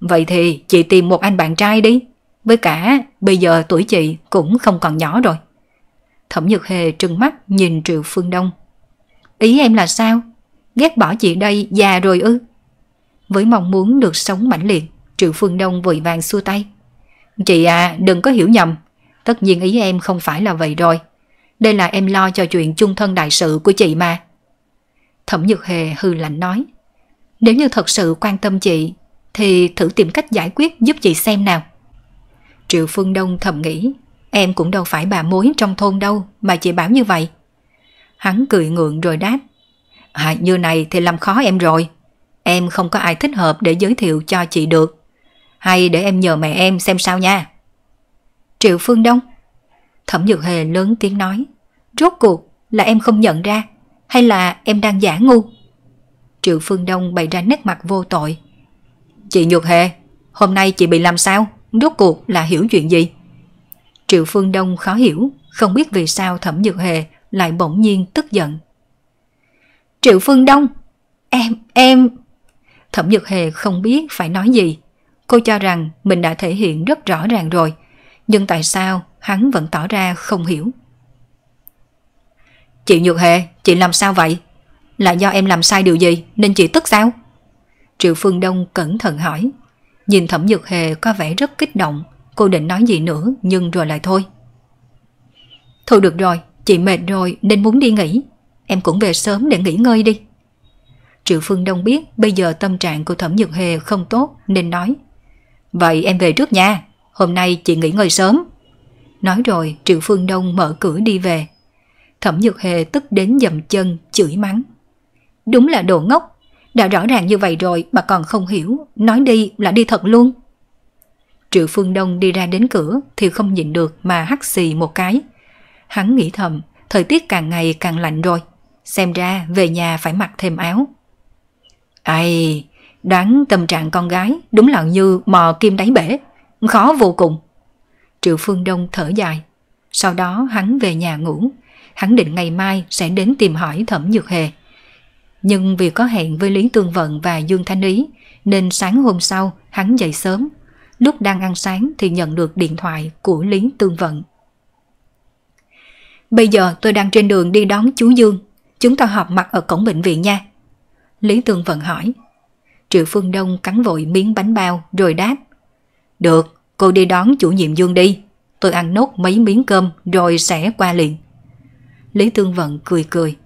Vậy thì chị tìm một anh bạn trai đi. Với cả bây giờ tuổi chị cũng không còn nhỏ rồi. Thẩm nhược Hề trừng mắt nhìn Triệu Phương Đông. Ý em là sao? Ghét bỏ chị đây già rồi ư? Với mong muốn được sống mãnh liệt, Triệu Phương Đông vội vàng xua tay. Chị à, đừng có hiểu nhầm. Tất nhiên ý em không phải là vậy rồi. Đây là em lo cho chuyện chung thân đại sự của chị mà. Thẩm Nhược Hề hư lạnh nói. Nếu như thật sự quan tâm chị, thì thử tìm cách giải quyết giúp chị xem nào. Triệu Phương Đông thầm nghĩ, em cũng đâu phải bà mối trong thôn đâu mà chị bảo như vậy. Hắn cười ngượng rồi đáp, à, như này thì làm khó em rồi. Em không có ai thích hợp để giới thiệu cho chị được. Hay để em nhờ mẹ em xem sao nha. Triệu Phương Đông Thẩm Dược Hề lớn tiếng nói Rốt cuộc là em không nhận ra Hay là em đang giả ngu Triệu Phương Đông bày ra nét mặt vô tội. Chị Nhược Hề, hôm nay chị bị làm sao? Rốt cuộc là hiểu chuyện gì? Triệu Phương Đông khó hiểu, không biết vì sao Thẩm Nhược Hề lại bỗng nhiên tức giận. Triệu Phương Đông, em, em... Thẩm Nhược Hề không biết phải nói gì. Cô cho rằng mình đã thể hiện rất rõ ràng rồi, nhưng tại sao hắn vẫn tỏ ra không hiểu. Chị Nhược Hề, chị làm sao vậy? Là do em làm sai điều gì nên chị tức sao? Triệu Phương Đông cẩn thận hỏi. Nhìn Thẩm Dược Hề có vẻ rất kích động, cô định nói gì nữa nhưng rồi lại thôi. Thôi được rồi, chị mệt rồi nên muốn đi nghỉ. Em cũng về sớm để nghỉ ngơi đi. Triệu Phương Đông biết bây giờ tâm trạng của Thẩm Dược Hề không tốt nên nói. Vậy em về trước nha, hôm nay chị nghỉ ngơi sớm. Nói rồi Triệu Phương Đông mở cửa đi về. Thẩm Dược Hề tức đến dầm chân, chửi mắng. Đúng là đồ ngốc. Đã rõ ràng như vậy rồi mà còn không hiểu. Nói đi là đi thật luôn. Triệu Phương Đông đi ra đến cửa thì không nhịn được mà hắt xì một cái. Hắn nghĩ thầm, thời tiết càng ngày càng lạnh rồi. Xem ra về nhà phải mặc thêm áo. Ai đoán tâm trạng con gái đúng là như mò kim đáy bể. Khó vô cùng. Triệu Phương Đông thở dài. Sau đó hắn về nhà ngủ. Hắn định ngày mai sẽ đến tìm hỏi thẩm nhược hề. Nhưng vì có hẹn với Lý Tương Vận và Dương Thanh Ý, nên sáng hôm sau hắn dậy sớm. Lúc đang ăn sáng thì nhận được điện thoại của Lý Tương Vận. Bây giờ tôi đang trên đường đi đón chú Dương. Chúng ta họp mặt ở cổng bệnh viện nha. Lý Tương Vận hỏi. Triệu Phương Đông cắn vội miếng bánh bao rồi đáp. Được, cô đi đón chủ nhiệm Dương đi. Tôi ăn nốt mấy miếng cơm rồi sẽ qua liền. Lý Tương Vận cười cười.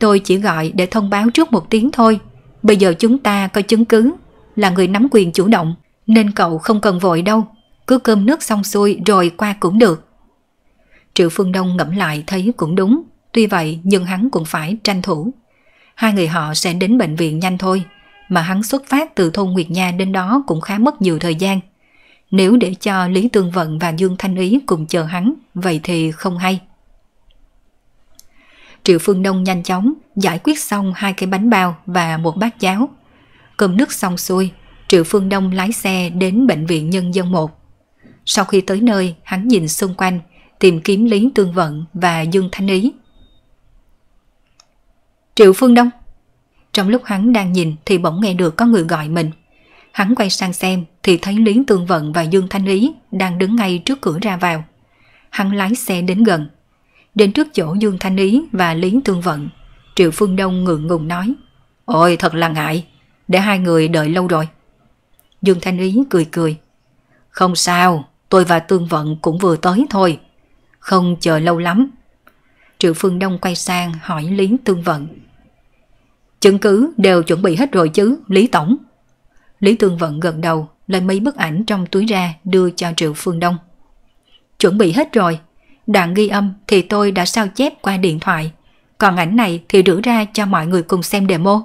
Tôi chỉ gọi để thông báo trước một tiếng thôi. Bây giờ chúng ta có chứng cứ là người nắm quyền chủ động, nên cậu không cần vội đâu. Cứ cơm nước xong xuôi rồi qua cũng được. Triệu Phương Đông ngẫm lại thấy cũng đúng. Tuy vậy nhưng hắn cũng phải tranh thủ. Hai người họ sẽ đến bệnh viện nhanh thôi. Mà hắn xuất phát từ thôn Nguyệt Nha đến đó cũng khá mất nhiều thời gian. Nếu để cho Lý Tương Vận và Dương Thanh Ý cùng chờ hắn, vậy thì không hay. Triệu Phương Đông nhanh chóng giải quyết xong hai cái bánh bao và một bát cháo. Cơm nước xong xuôi, Triệu Phương Đông lái xe đến Bệnh viện Nhân dân 1. Sau khi tới nơi, hắn nhìn xung quanh, tìm kiếm Lý Tương Vận và Dương Thanh Ý. Triệu Phương Đông Trong lúc hắn đang nhìn thì bỗng nghe được có người gọi mình. Hắn quay sang xem thì thấy Lý Tương Vận và Dương Thanh Ý đang đứng ngay trước cửa ra vào. Hắn lái xe đến gần, đến trước chỗ Dương Thanh Ý và Lý Tương Vận. Triệu Phương Đông ngượng ngùng nói, Ôi thật là ngại, để hai người đợi lâu rồi. Dương Thanh Ý cười cười, Không sao, tôi và Tương Vận cũng vừa tới thôi, không chờ lâu lắm. Triệu Phương Đông quay sang hỏi Lý Tương Vận. Chứng cứ đều chuẩn bị hết rồi chứ, Lý Tổng. Lý Tương Vận gật đầu, lấy mấy bức ảnh trong túi ra đưa cho Triệu Phương Đông. Chuẩn bị hết rồi, Đoạn ghi âm thì tôi đã sao chép qua điện thoại, còn ảnh này thì rửa ra cho mọi người cùng xem demo.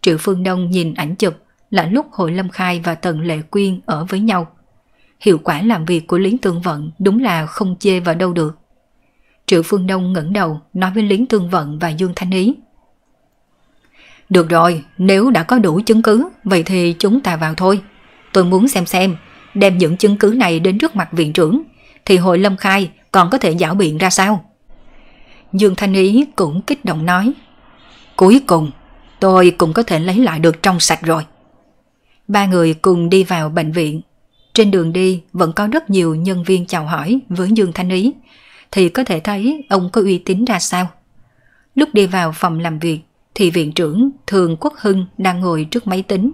Triệu Phương Đông nhìn ảnh chụp là lúc Hội Lâm Khai và Tần Lệ Quyên ở với nhau. Hiệu quả làm việc của Lý Tương Vận đúng là không chê vào đâu được. Triệu Phương Đông ngẩng đầu nói với Lý Tương Vận và Dương Thanh Ý. Được rồi, nếu đã có đủ chứng cứ, vậy thì chúng ta vào thôi. Tôi muốn xem xem, đem những chứng cứ này đến trước mặt viện trưởng, thì hội lâm khai còn có thể giảo biện ra sao? Dương Thanh Ý cũng kích động nói. Cuối cùng, tôi cũng có thể lấy lại được trong sạch rồi. Ba người cùng đi vào bệnh viện. Trên đường đi vẫn có rất nhiều nhân viên chào hỏi với Dương Thanh Ý, thì có thể thấy ông có uy tín ra sao. Lúc đi vào phòng làm việc, thì viện trưởng Thường Quốc Hưng đang ngồi trước máy tính.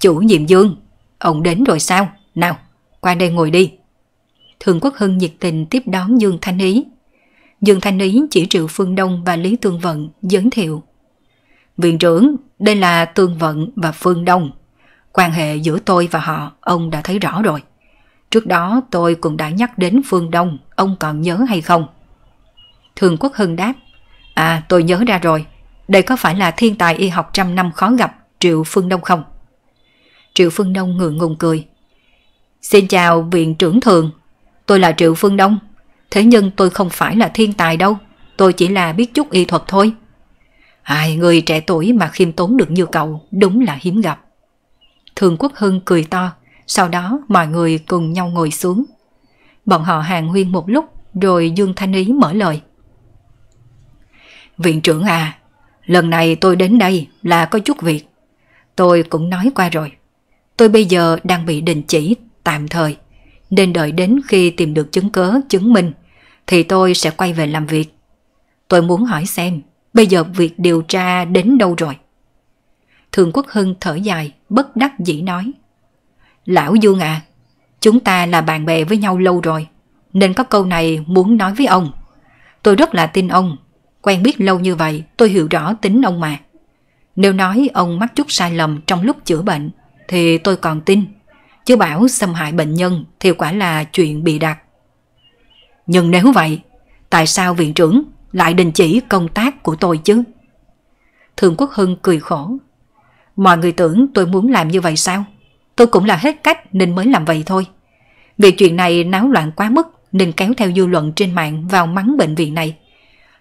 Chủ nhiệm Dương, ông đến rồi sao? Nào, qua đây ngồi đi. Thường Quốc Hưng nhiệt tình tiếp đón Dương Thanh Ý. Dương Thanh Ý chỉ Triệu Phương Đông và Lý Tương Vận giới thiệu. Viện trưởng, đây là Tương Vận và Phương Đông. Quan hệ giữa tôi và họ, ông đã thấy rõ rồi. Trước đó tôi cũng đã nhắc đến Phương Đông, ông còn nhớ hay không? Thường Quốc Hưng đáp, à tôi nhớ ra rồi, đây có phải là thiên tài y học trăm năm khó gặp Triệu Phương Đông không? Triệu Phương Đông ngượng ngùng cười. Xin chào viện trưởng thường, Tôi là Triệu Phương Đông, thế nhưng tôi không phải là thiên tài đâu, tôi chỉ là biết chút y thuật thôi. Ai, người trẻ tuổi mà khiêm tốn được như cậu, đúng là hiếm gặp. Thường Quốc Hưng cười to, sau đó mọi người cùng nhau ngồi xuống. Bọn họ hàng huyên một lúc, rồi Dương Thanh Ý mở lời. Viện trưởng à, lần này tôi đến đây là có chút việc. Tôi cũng nói qua rồi. Tôi bây giờ đang bị đình chỉ tạm thời nên đợi đến khi tìm được chứng cớ chứng minh thì tôi sẽ quay về làm việc. Tôi muốn hỏi xem bây giờ việc điều tra đến đâu rồi? Thường Quốc Hưng thở dài, bất đắc dĩ nói. Lão Dương à, chúng ta là bạn bè với nhau lâu rồi, nên có câu này muốn nói với ông. Tôi rất là tin ông, quen biết lâu như vậy tôi hiểu rõ tính ông mà. Nếu nói ông mắc chút sai lầm trong lúc chữa bệnh, thì tôi còn tin chứ bảo xâm hại bệnh nhân thì quả là chuyện bị đặt. Nhưng nếu vậy, tại sao viện trưởng lại đình chỉ công tác của tôi chứ? Thường Quốc Hưng cười khổ. Mọi người tưởng tôi muốn làm như vậy sao? Tôi cũng là hết cách nên mới làm vậy thôi. Vì chuyện này náo loạn quá mức nên kéo theo dư luận trên mạng vào mắng bệnh viện này.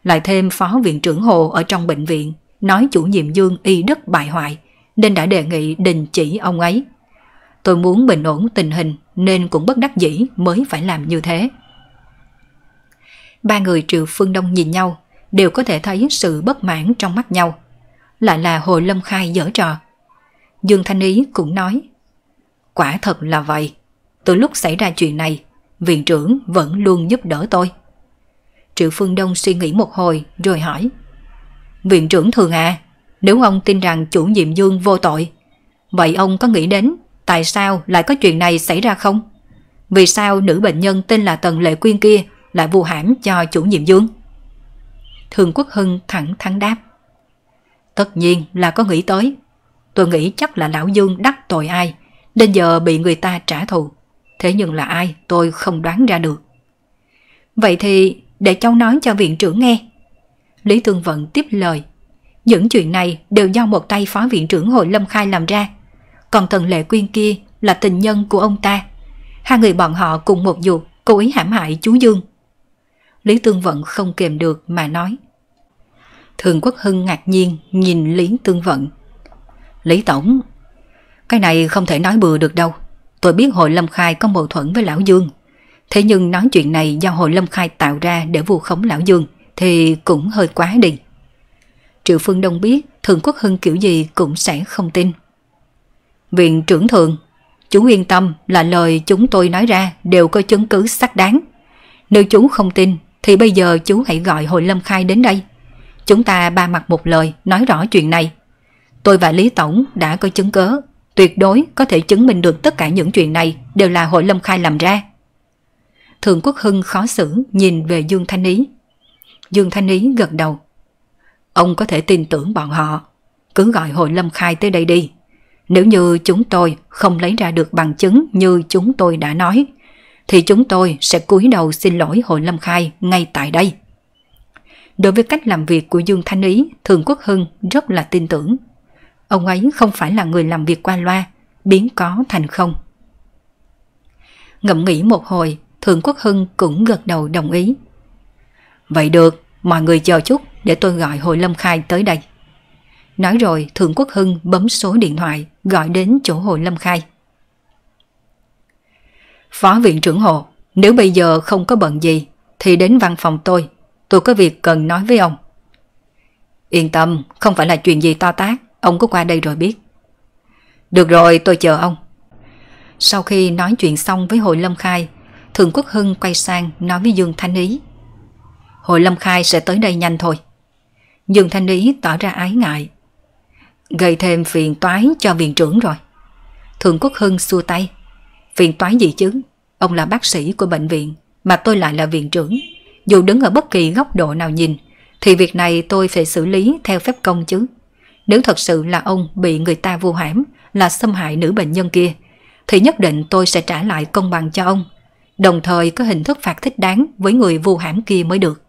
Lại thêm phó viện trưởng Hồ ở trong bệnh viện nói chủ nhiệm Dương y đức bại hoại nên đã đề nghị đình chỉ ông ấy. Tôi muốn bình ổn tình hình nên cũng bất đắc dĩ mới phải làm như thế. Ba người Triệu Phương Đông nhìn nhau, đều có thể thấy sự bất mãn trong mắt nhau. Lại là hồi lâm khai dở trò. Dương Thanh Ý cũng nói, quả thật là vậy. Từ lúc xảy ra chuyện này, viện trưởng vẫn luôn giúp đỡ tôi. Triệu Phương Đông suy nghĩ một hồi rồi hỏi, viện trưởng thường à, nếu ông tin rằng chủ nhiệm Dương vô tội, vậy ông có nghĩ đến tại sao lại có chuyện này xảy ra không? Vì sao nữ bệnh nhân tên là Tần Lệ Quyên kia lại vu hãm cho chủ nhiệm Dương? Thường Quốc Hưng thẳng thắn đáp. Tất nhiên là có nghĩ tới. Tôi nghĩ chắc là Lão Dương đắc tội ai, nên giờ bị người ta trả thù. Thế nhưng là ai tôi không đoán ra được. Vậy thì để cháu nói cho viện trưởng nghe. Lý Thương Vận tiếp lời. Những chuyện này đều do một tay phó viện trưởng hội Lâm Khai làm ra còn thần Lệ Quyên kia là tình nhân của ông ta. Hai người bọn họ cùng một dục cố ý hãm hại chú Dương. Lý Tương Vận không kềm được mà nói. Thường Quốc Hưng ngạc nhiên nhìn Lý Tương Vận. Lý Tổng, cái này không thể nói bừa được đâu. Tôi biết Hội Lâm Khai có mâu thuẫn với Lão Dương. Thế nhưng nói chuyện này do Hội Lâm Khai tạo ra để vu khống Lão Dương thì cũng hơi quá đi. Triệu Phương Đông biết Thường Quốc Hưng kiểu gì cũng sẽ không tin viện trưởng thường, Chú yên tâm là lời chúng tôi nói ra đều có chứng cứ xác đáng. Nếu chú không tin thì bây giờ chú hãy gọi hội lâm khai đến đây. Chúng ta ba mặt một lời nói rõ chuyện này. Tôi và Lý Tổng đã có chứng cớ, tuyệt đối có thể chứng minh được tất cả những chuyện này đều là hội lâm khai làm ra. Thường Quốc Hưng khó xử nhìn về Dương Thanh Ý. Dương Thanh Ý gật đầu. Ông có thể tin tưởng bọn họ, cứ gọi hội lâm khai tới đây đi. Nếu như chúng tôi không lấy ra được bằng chứng như chúng tôi đã nói, thì chúng tôi sẽ cúi đầu xin lỗi hội lâm khai ngay tại đây. Đối với cách làm việc của Dương Thanh Ý, Thường Quốc Hưng rất là tin tưởng. Ông ấy không phải là người làm việc qua loa, biến có thành không. Ngậm nghĩ một hồi, Thường Quốc Hưng cũng gật đầu đồng ý. Vậy được, mọi người chờ chút để tôi gọi hội lâm khai tới đây. Nói rồi Thượng Quốc Hưng bấm số điện thoại gọi đến chỗ Hồ Lâm Khai. Phó viện trưởng Hồ, nếu bây giờ không có bận gì thì đến văn phòng tôi, tôi có việc cần nói với ông. Yên tâm, không phải là chuyện gì to tát, ông cứ qua đây rồi biết. Được rồi, tôi chờ ông. Sau khi nói chuyện xong với Hồ Lâm Khai, Thường Quốc Hưng quay sang nói với Dương Thanh Ý. Hồ Lâm Khai sẽ tới đây nhanh thôi. Dương Thanh Ý tỏ ra ái ngại, gây thêm phiền toái cho viện trưởng rồi. Thượng Quốc Hưng xua tay. Phiền toái gì chứ? Ông là bác sĩ của bệnh viện, mà tôi lại là viện trưởng. Dù đứng ở bất kỳ góc độ nào nhìn, thì việc này tôi phải xử lý theo phép công chứ. Nếu thật sự là ông bị người ta vu hãm là xâm hại nữ bệnh nhân kia, thì nhất định tôi sẽ trả lại công bằng cho ông, đồng thời có hình thức phạt thích đáng với người vu hãm kia mới được.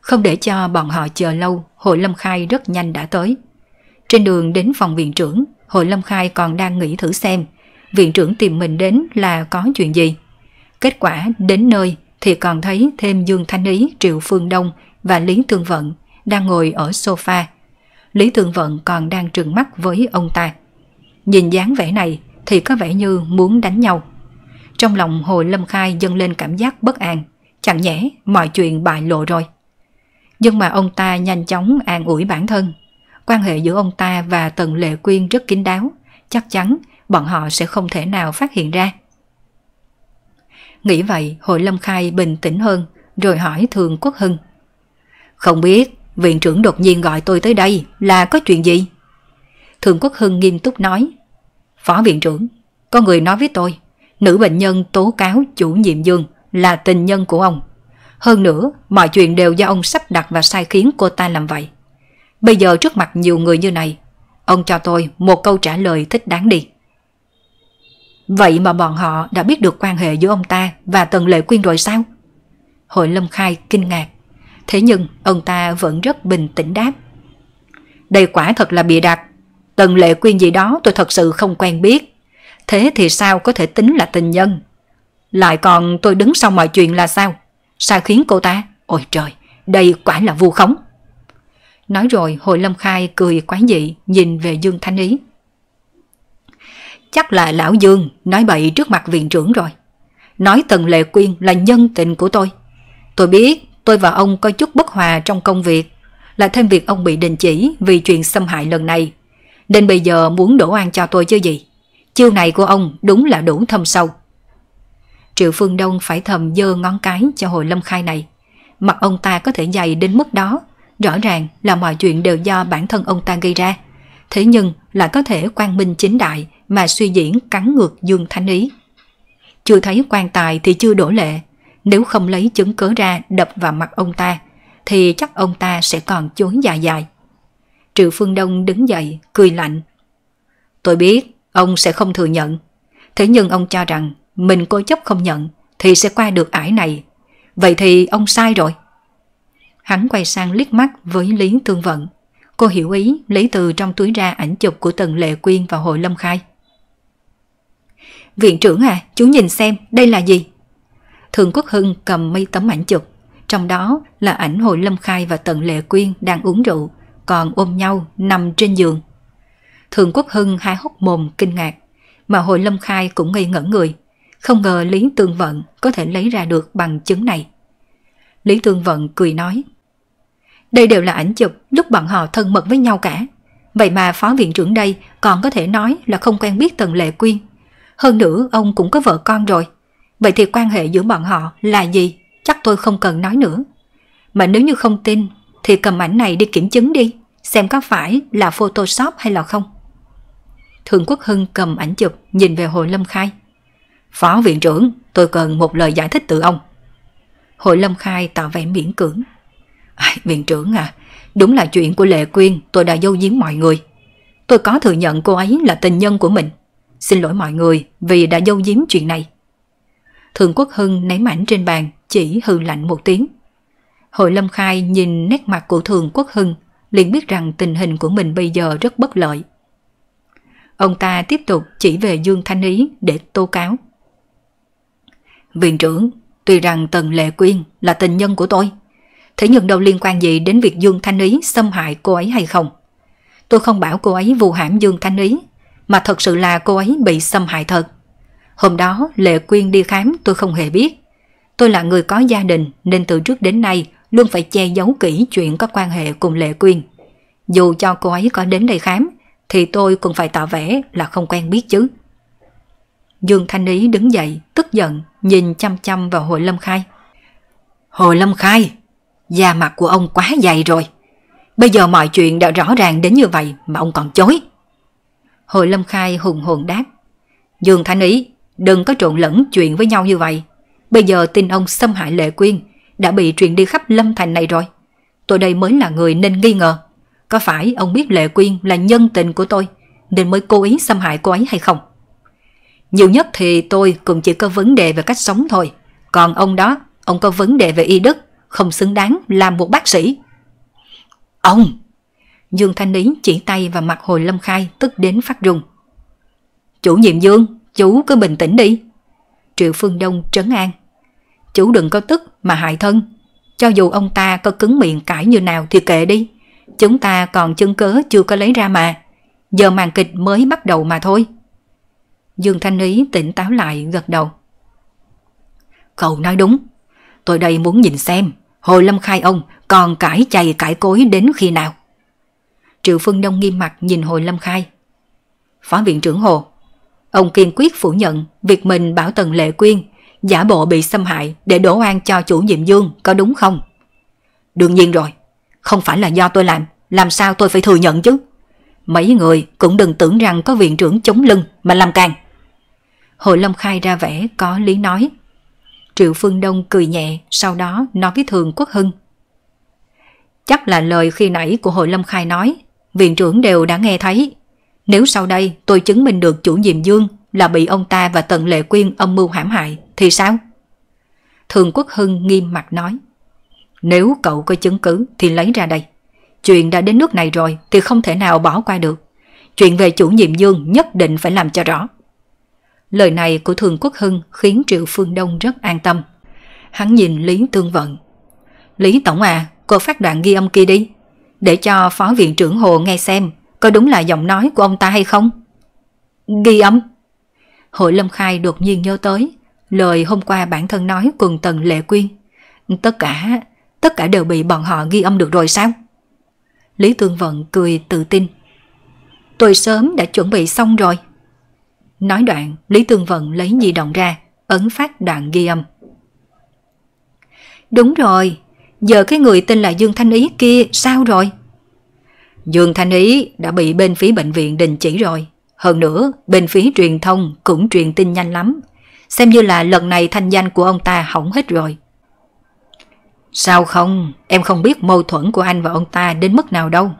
Không để cho bọn họ chờ lâu, Hội Lâm Khai rất nhanh đã tới. Trên đường đến phòng viện trưởng, Hội Lâm Khai còn đang nghĩ thử xem viện trưởng tìm mình đến là có chuyện gì. Kết quả đến nơi thì còn thấy thêm Dương Thanh Ý, Triệu Phương Đông và Lý Thương Vận đang ngồi ở sofa. Lý Thương Vận còn đang trừng mắt với ông ta. Nhìn dáng vẻ này thì có vẻ như muốn đánh nhau. Trong lòng Hồ Lâm Khai dâng lên cảm giác bất an, chẳng nhẽ mọi chuyện bại lộ rồi. Nhưng mà ông ta nhanh chóng an ủi bản thân quan hệ giữa ông ta và Tần Lệ Quyên rất kín đáo, chắc chắn bọn họ sẽ không thể nào phát hiện ra. Nghĩ vậy, Hội Lâm Khai bình tĩnh hơn, rồi hỏi Thường Quốc Hưng. Không biết, viện trưởng đột nhiên gọi tôi tới đây là có chuyện gì? Thường Quốc Hưng nghiêm túc nói. Phó viện trưởng, có người nói với tôi, nữ bệnh nhân tố cáo chủ nhiệm Dương là tình nhân của ông. Hơn nữa, mọi chuyện đều do ông sắp đặt và sai khiến cô ta làm vậy. Bây giờ trước mặt nhiều người như này, ông cho tôi một câu trả lời thích đáng đi. Vậy mà bọn họ đã biết được quan hệ giữa ông ta và Tần Lệ Quyên rồi sao? Hội Lâm Khai kinh ngạc. Thế nhưng ông ta vẫn rất bình tĩnh đáp. Đây quả thật là bịa đặt. Tần Lệ Quyên gì đó tôi thật sự không quen biết. Thế thì sao có thể tính là tình nhân? Lại còn tôi đứng sau mọi chuyện là sao? Sao khiến cô ta? Ôi trời, đây quả là vu khống. Nói rồi Hội Lâm Khai cười quái dị nhìn về Dương thanh Ý. Chắc là lão Dương nói bậy trước mặt viện trưởng rồi. Nói Tần Lệ Quyên là nhân tình của tôi. Tôi biết tôi và ông có chút bất hòa trong công việc. Là thêm việc ông bị đình chỉ vì chuyện xâm hại lần này. Nên bây giờ muốn đổ an cho tôi chứ gì. Chiêu này của ông đúng là đủ thâm sâu. Triệu Phương Đông phải thầm dơ ngón cái cho hồi lâm khai này. Mặt ông ta có thể dày đến mức đó Rõ ràng là mọi chuyện đều do bản thân ông ta gây ra. Thế nhưng lại có thể quang minh chính đại mà suy diễn cắn ngược Dương Thánh Ý. Chưa thấy quan tài thì chưa đổ lệ. Nếu không lấy chứng cớ ra đập vào mặt ông ta, thì chắc ông ta sẽ còn chối dài dài. Triệu Phương Đông đứng dậy, cười lạnh. Tôi biết, ông sẽ không thừa nhận. Thế nhưng ông cho rằng mình cố chấp không nhận thì sẽ qua được ải này. Vậy thì ông sai rồi. Hắn quay sang liếc mắt với Lý Thương Vận. Cô hiểu ý lấy từ trong túi ra ảnh chụp của Tần Lệ Quyên và Hội Lâm Khai. Viện trưởng à, chú nhìn xem, đây là gì? Thường Quốc Hưng cầm mấy tấm ảnh chụp. Trong đó là ảnh Hội Lâm Khai và Tần Lệ Quyên đang uống rượu, còn ôm nhau nằm trên giường. Thường Quốc Hưng há hốc mồm kinh ngạc, mà Hội Lâm Khai cũng ngây ngẩn người. Không ngờ Lý Tương Vận có thể lấy ra được bằng chứng này. Lý Tương Vận cười nói. Đây đều là ảnh chụp lúc bọn họ thân mật với nhau cả. Vậy mà phó viện trưởng đây còn có thể nói là không quen biết Tần Lệ Quyên. Hơn nữa ông cũng có vợ con rồi. Vậy thì quan hệ giữa bọn họ là gì? Chắc tôi không cần nói nữa. Mà nếu như không tin thì cầm ảnh này đi kiểm chứng đi, xem có phải là Photoshop hay là không. Thường Quốc Hưng cầm ảnh chụp nhìn về Hồ Lâm Khai. Phó viện trưởng, tôi cần một lời giải thích từ ông. Hội Lâm Khai tạo vẻ miễn cưỡng viện trưởng à, đúng là chuyện của Lệ Quyên tôi đã dâu giếm mọi người. Tôi có thừa nhận cô ấy là tình nhân của mình. Xin lỗi mọi người vì đã dâu giếm chuyện này. Thường Quốc Hưng ném mảnh trên bàn, chỉ hừ lạnh một tiếng. Hội Lâm Khai nhìn nét mặt của Thường Quốc Hưng, liền biết rằng tình hình của mình bây giờ rất bất lợi. Ông ta tiếp tục chỉ về Dương Thanh Ý để tố cáo. Viện trưởng, tuy rằng Tần Lệ Quyên là tình nhân của tôi, thế nhưng đâu liên quan gì đến việc Dương Thanh Ý xâm hại cô ấy hay không. Tôi không bảo cô ấy vu hãm Dương Thanh Ý, mà thật sự là cô ấy bị xâm hại thật. Hôm đó Lệ Quyên đi khám tôi không hề biết. Tôi là người có gia đình nên từ trước đến nay luôn phải che giấu kỹ chuyện có quan hệ cùng Lệ Quyên. Dù cho cô ấy có đến đây khám thì tôi cũng phải tỏ vẻ là không quen biết chứ. Dương Thanh Ý đứng dậy, tức giận, nhìn chăm chăm vào hội Lâm Khai. Hội Lâm Khai, Da mặt của ông quá dày rồi. Bây giờ mọi chuyện đã rõ ràng đến như vậy mà ông còn chối. Hội Lâm Khai hùng hồn đáp. Dương Thanh Ý, đừng có trộn lẫn chuyện với nhau như vậy. Bây giờ tin ông xâm hại Lệ Quyên đã bị truyền đi khắp Lâm Thành này rồi. Tôi đây mới là người nên nghi ngờ. Có phải ông biết Lệ Quyên là nhân tình của tôi nên mới cố ý xâm hại cô ấy hay không? Nhiều nhất thì tôi cũng chỉ có vấn đề về cách sống thôi. Còn ông đó, ông có vấn đề về y đức không xứng đáng làm một bác sĩ. Ông! Dương Thanh Ý chỉ tay vào mặt hồi lâm khai tức đến phát rung. Chủ nhiệm Dương, chú cứ bình tĩnh đi. Triệu Phương Đông trấn an. Chú đừng có tức mà hại thân. Cho dù ông ta có cứng miệng cãi như nào thì kệ đi. Chúng ta còn chứng cớ chưa có lấy ra mà. Giờ màn kịch mới bắt đầu mà thôi. Dương Thanh Ý tỉnh táo lại gật đầu. Cậu nói đúng. Tôi đây muốn nhìn xem Hồ Lâm Khai ông còn cãi chày cãi cối đến khi nào? Triệu Phương Đông nghiêm mặt nhìn Hồ Lâm Khai. Phó viện trưởng Hồ, ông kiên quyết phủ nhận việc mình bảo Tần Lệ Quyên giả bộ bị xâm hại để đổ oan cho chủ nhiệm Dương có đúng không? Đương nhiên rồi, không phải là do tôi làm, làm sao tôi phải thừa nhận chứ? Mấy người cũng đừng tưởng rằng có viện trưởng chống lưng mà làm càng. Hồ Lâm Khai ra vẻ có lý nói. Triệu Phương Đông cười nhẹ, sau đó nói với Thường Quốc Hưng. Chắc là lời khi nãy của Hội Lâm Khai nói, viện trưởng đều đã nghe thấy. Nếu sau đây tôi chứng minh được chủ nhiệm Dương là bị ông ta và Tần Lệ Quyên âm mưu hãm hại, thì sao? Thường Quốc Hưng nghiêm mặt nói. Nếu cậu có chứng cứ thì lấy ra đây. Chuyện đã đến nước này rồi thì không thể nào bỏ qua được. Chuyện về chủ nhiệm Dương nhất định phải làm cho rõ. Lời này của Thường Quốc Hưng khiến Triệu Phương Đông rất an tâm. Hắn nhìn Lý Tương Vận. Lý Tổng à, cô phát đoạn ghi âm kia đi. Để cho Phó Viện trưởng Hồ nghe xem có đúng là giọng nói của ông ta hay không. Ghi âm. Hội Lâm Khai đột nhiên nhớ tới lời hôm qua bản thân nói cùng Tần Lệ Quyên. Tất cả, tất cả đều bị bọn họ ghi âm được rồi sao? Lý Tương Vận cười tự tin. Tôi sớm đã chuẩn bị xong rồi. Nói đoạn, Lý Tương Vận lấy di động ra, ấn phát đoạn ghi âm. Đúng rồi, giờ cái người tên là Dương Thanh Ý kia sao rồi? Dương Thanh Ý đã bị bên phía bệnh viện đình chỉ rồi. Hơn nữa, bên phía truyền thông cũng truyền tin nhanh lắm. Xem như là lần này thanh danh của ông ta hỏng hết rồi. Sao không, em không biết mâu thuẫn của anh và ông ta đến mức nào đâu.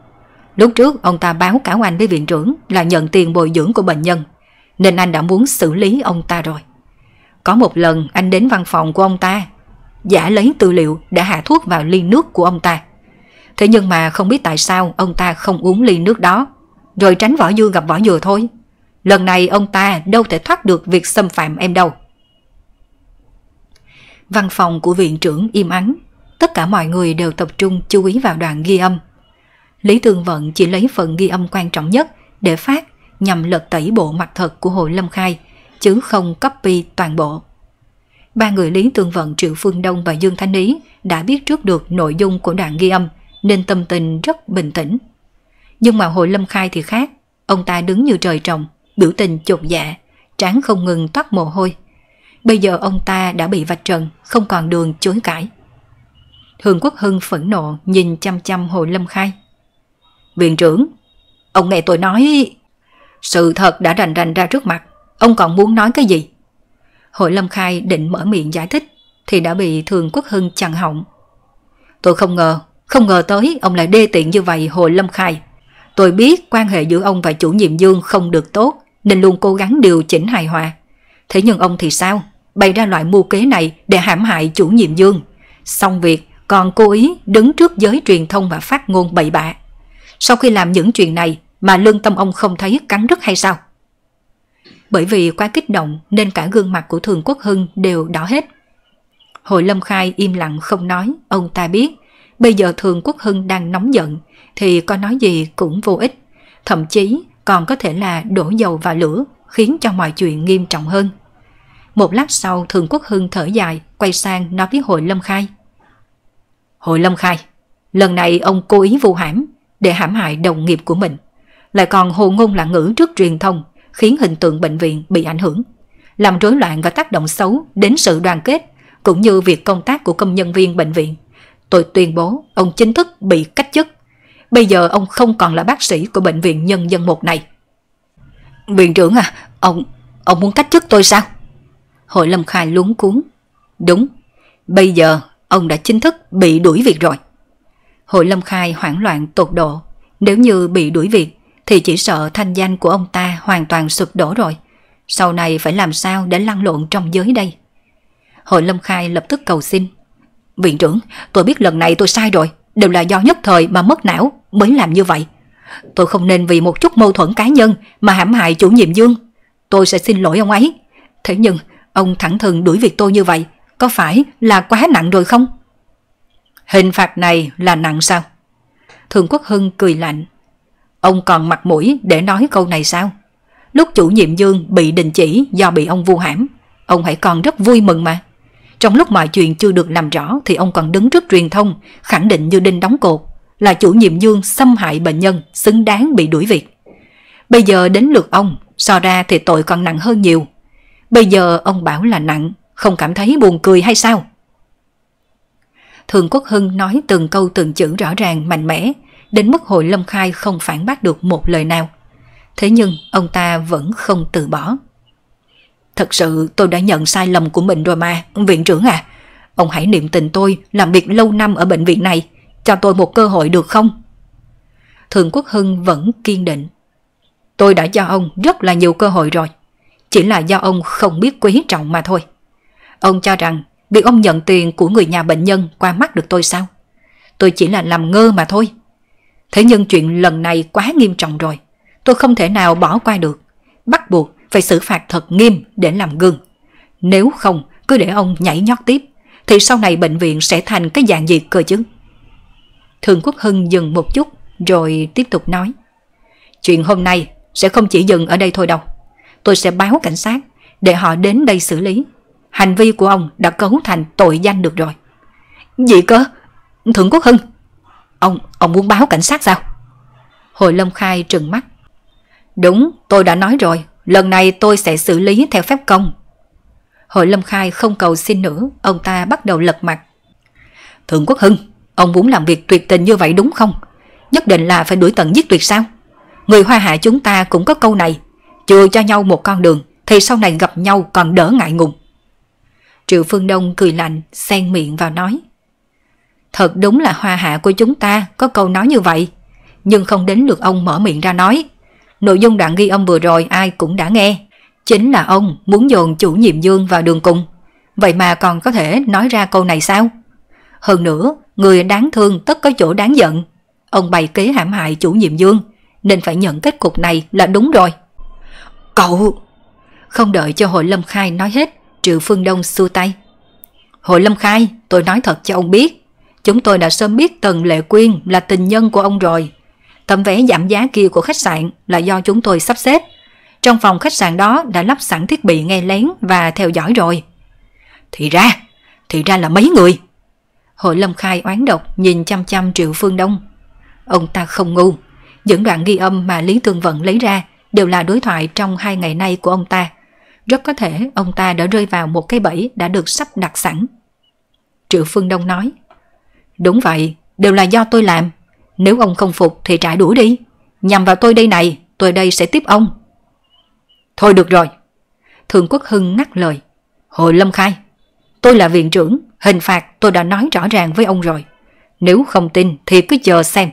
Lúc trước ông ta báo cáo anh với viện trưởng là nhận tiền bồi dưỡng của bệnh nhân nên anh đã muốn xử lý ông ta rồi. Có một lần anh đến văn phòng của ông ta, giả lấy tư liệu đã hạ thuốc vào ly nước của ông ta. Thế nhưng mà không biết tại sao ông ta không uống ly nước đó, rồi tránh vỏ dưa gặp vỏ dừa thôi. Lần này ông ta đâu thể thoát được việc xâm phạm em đâu. Văn phòng của viện trưởng im ắng, tất cả mọi người đều tập trung chú ý vào đoạn ghi âm. Lý Tường Vận chỉ lấy phần ghi âm quan trọng nhất để phát nhằm lật tẩy bộ mặt thật của hội Lâm Khai, chứ không copy toàn bộ. Ba người Lý Tương Vận Triệu Phương Đông và Dương Thanh Ý đã biết trước được nội dung của đoạn ghi âm nên tâm tình rất bình tĩnh. Nhưng mà hội Lâm Khai thì khác, ông ta đứng như trời trồng, biểu tình chột dạ, trán không ngừng toát mồ hôi. Bây giờ ông ta đã bị vạch trần, không còn đường chối cãi. Hương Quốc Hưng phẫn nộ nhìn chăm chăm hội Lâm Khai. Viện trưởng, ông nghe tôi nói sự thật đã rành rành ra trước mặt, ông còn muốn nói cái gì? Hội Lâm Khai định mở miệng giải thích, thì đã bị Thường Quốc Hưng chặn họng. Tôi không ngờ, không ngờ tới ông lại đê tiện như vậy Hội Lâm Khai. Tôi biết quan hệ giữa ông và chủ nhiệm Dương không được tốt, nên luôn cố gắng điều chỉnh hài hòa. Thế nhưng ông thì sao? Bày ra loại mưu kế này để hãm hại chủ nhiệm Dương. Xong việc, còn cố ý đứng trước giới truyền thông và phát ngôn bậy bạ. Sau khi làm những chuyện này, mà lương tâm ông không thấy cắn rứt hay sao? Bởi vì quá kích động nên cả gương mặt của Thường Quốc Hưng đều đỏ hết. Hội Lâm Khai im lặng không nói, ông ta biết. Bây giờ Thường Quốc Hưng đang nóng giận thì có nói gì cũng vô ích. Thậm chí còn có thể là đổ dầu vào lửa khiến cho mọi chuyện nghiêm trọng hơn. Một lát sau Thường Quốc Hưng thở dài quay sang nói với Hội Lâm Khai. Hội Lâm Khai, lần này ông cố ý vu hãm để hãm hại đồng nghiệp của mình lại còn hồ ngôn lạng ngữ trước truyền thông, khiến hình tượng bệnh viện bị ảnh hưởng, làm rối loạn và tác động xấu đến sự đoàn kết cũng như việc công tác của công nhân viên bệnh viện. Tôi tuyên bố ông chính thức bị cách chức. Bây giờ ông không còn là bác sĩ của bệnh viện nhân dân một này. Viện trưởng à, ông ông muốn cách chức tôi sao? Hội Lâm Khai luống cuốn. Đúng, bây giờ ông đã chính thức bị đuổi việc rồi. Hội Lâm Khai hoảng loạn tột độ, nếu như bị đuổi việc thì chỉ sợ thanh danh của ông ta hoàn toàn sụp đổ rồi. Sau này phải làm sao để lăn lộn trong giới đây? Hội Lâm Khai lập tức cầu xin. Viện trưởng, tôi biết lần này tôi sai rồi, đều là do nhất thời mà mất não mới làm như vậy. Tôi không nên vì một chút mâu thuẫn cá nhân mà hãm hại chủ nhiệm Dương. Tôi sẽ xin lỗi ông ấy. Thế nhưng, ông thẳng thừng đuổi việc tôi như vậy, có phải là quá nặng rồi không? Hình phạt này là nặng sao? Thường Quốc Hưng cười lạnh. Ông còn mặt mũi để nói câu này sao? Lúc chủ nhiệm Dương bị đình chỉ do bị ông vu hãm, ông hãy còn rất vui mừng mà. Trong lúc mọi chuyện chưa được làm rõ thì ông còn đứng trước truyền thông khẳng định như đinh đóng cột là chủ nhiệm Dương xâm hại bệnh nhân xứng đáng bị đuổi việc. Bây giờ đến lượt ông, so ra thì tội còn nặng hơn nhiều. Bây giờ ông bảo là nặng, không cảm thấy buồn cười hay sao? Thường Quốc Hưng nói từng câu từng chữ rõ ràng mạnh mẽ, đến mức hội lâm khai không phản bác được một lời nào. Thế nhưng ông ta vẫn không từ bỏ. Thật sự tôi đã nhận sai lầm của mình rồi mà, viện trưởng à. Ông hãy niệm tình tôi làm việc lâu năm ở bệnh viện này, cho tôi một cơ hội được không? Thường Quốc Hưng vẫn kiên định. Tôi đã cho ông rất là nhiều cơ hội rồi, chỉ là do ông không biết quý trọng mà thôi. Ông cho rằng việc ông nhận tiền của người nhà bệnh nhân qua mắt được tôi sao? Tôi chỉ là làm ngơ mà thôi. Thế nhưng chuyện lần này quá nghiêm trọng rồi. Tôi không thể nào bỏ qua được. Bắt buộc phải xử phạt thật nghiêm để làm gương. Nếu không, cứ để ông nhảy nhót tiếp, thì sau này bệnh viện sẽ thành cái dạng gì cơ chứ. Thường Quốc Hưng dừng một chút, rồi tiếp tục nói. Chuyện hôm nay sẽ không chỉ dừng ở đây thôi đâu. Tôi sẽ báo cảnh sát để họ đến đây xử lý. Hành vi của ông đã cấu thành tội danh được rồi. Gì cơ? Thượng Quốc Hưng, Ông, ông muốn báo cảnh sát sao? Hồi Lâm Khai trừng mắt. Đúng, tôi đã nói rồi, lần này tôi sẽ xử lý theo phép công. Hồi Lâm Khai không cầu xin nữa, ông ta bắt đầu lật mặt. Thượng Quốc Hưng, ông muốn làm việc tuyệt tình như vậy đúng không? Nhất định là phải đuổi tận giết tuyệt sao? Người hoa hạ chúng ta cũng có câu này, chừa cho nhau một con đường thì sau này gặp nhau còn đỡ ngại ngùng. Triệu Phương Đông cười lạnh, xen miệng vào nói. Thật đúng là hoa hạ của chúng ta có câu nói như vậy. Nhưng không đến lượt ông mở miệng ra nói. Nội dung đoạn ghi âm vừa rồi ai cũng đã nghe. Chính là ông muốn dồn chủ nhiệm dương vào đường cùng. Vậy mà còn có thể nói ra câu này sao? Hơn nữa, người đáng thương tất có chỗ đáng giận. Ông bày kế hãm hại chủ nhiệm dương, nên phải nhận kết cục này là đúng rồi. Cậu! Không đợi cho hội lâm khai nói hết, Triệu Phương Đông xua tay. Hội lâm khai, tôi nói thật cho ông biết, Chúng tôi đã sớm biết Tần Lệ Quyên là tình nhân của ông rồi. Tấm vé giảm giá kia của khách sạn là do chúng tôi sắp xếp. Trong phòng khách sạn đó đã lắp sẵn thiết bị nghe lén và theo dõi rồi. Thì ra, thì ra là mấy người. Hội Lâm Khai oán độc nhìn chăm chăm Triệu Phương Đông. Ông ta không ngu. Những đoạn ghi âm mà Lý Tương Vận lấy ra đều là đối thoại trong hai ngày nay của ông ta. Rất có thể ông ta đã rơi vào một cái bẫy đã được sắp đặt sẵn. Triệu Phương Đông nói. Đúng vậy, đều là do tôi làm. Nếu ông không phục thì trả đuổi đi. Nhằm vào tôi đây này, tôi đây sẽ tiếp ông. Thôi được rồi. Thường Quốc Hưng ngắt lời. Hội Lâm Khai, tôi là viện trưởng, hình phạt tôi đã nói rõ ràng với ông rồi. Nếu không tin thì cứ chờ xem.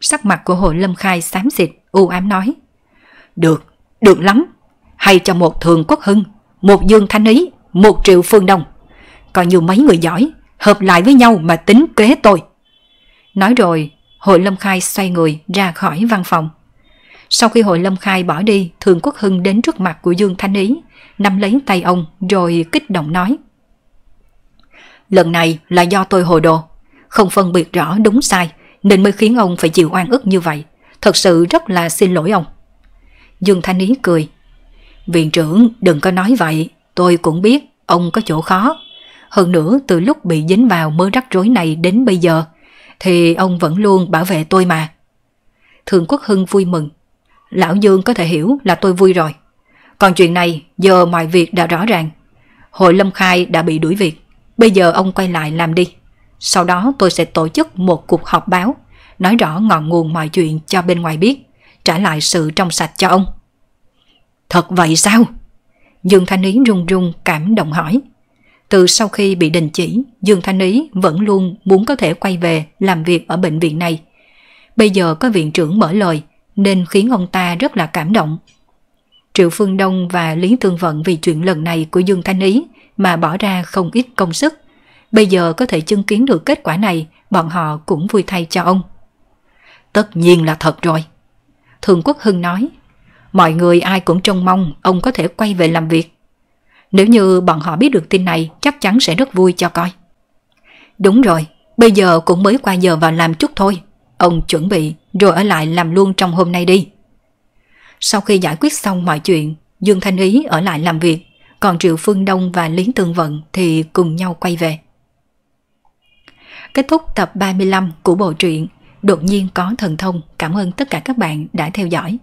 Sắc mặt của hội Lâm Khai xám xịt, u ám nói. Được, được lắm. Hay cho một Thường Quốc Hưng, một Dương Thanh Ý, một Triệu Phương Đông. Còn nhiều mấy người giỏi hợp lại với nhau mà tính kế tôi. Nói rồi, hội lâm khai xoay người ra khỏi văn phòng. Sau khi hội lâm khai bỏ đi, Thường Quốc Hưng đến trước mặt của Dương Thanh Ý, nắm lấy tay ông rồi kích động nói. Lần này là do tôi hồ đồ, không phân biệt rõ đúng sai nên mới khiến ông phải chịu oan ức như vậy. Thật sự rất là xin lỗi ông. Dương Thanh Ý cười. Viện trưởng đừng có nói vậy, tôi cũng biết ông có chỗ khó hơn nữa từ lúc bị dính vào mớ rắc rối này đến bây giờ thì ông vẫn luôn bảo vệ tôi mà. Thường Quốc Hưng vui mừng. Lão Dương có thể hiểu là tôi vui rồi. Còn chuyện này giờ mọi việc đã rõ ràng. Hội Lâm Khai đã bị đuổi việc. Bây giờ ông quay lại làm đi. Sau đó tôi sẽ tổ chức một cuộc họp báo nói rõ ngọn nguồn mọi chuyện cho bên ngoài biết, trả lại sự trong sạch cho ông. Thật vậy sao? Dương Thanh Yến run run cảm động hỏi. Từ sau khi bị đình chỉ, Dương Thanh Ý vẫn luôn muốn có thể quay về làm việc ở bệnh viện này. Bây giờ có viện trưởng mở lời nên khiến ông ta rất là cảm động. Triệu Phương Đông và Lý Tương Vận vì chuyện lần này của Dương Thanh Ý mà bỏ ra không ít công sức. Bây giờ có thể chứng kiến được kết quả này, bọn họ cũng vui thay cho ông. Tất nhiên là thật rồi. Thường Quốc Hưng nói, mọi người ai cũng trông mong ông có thể quay về làm việc. Nếu như bọn họ biết được tin này chắc chắn sẽ rất vui cho coi. Đúng rồi, bây giờ cũng mới qua giờ vào làm chút thôi. Ông chuẩn bị rồi ở lại làm luôn trong hôm nay đi. Sau khi giải quyết xong mọi chuyện, Dương Thanh Ý ở lại làm việc, còn Triệu Phương Đông và Lý Tường Vận thì cùng nhau quay về. Kết thúc tập 35 của bộ truyện Đột nhiên có thần thông. Cảm ơn tất cả các bạn đã theo dõi.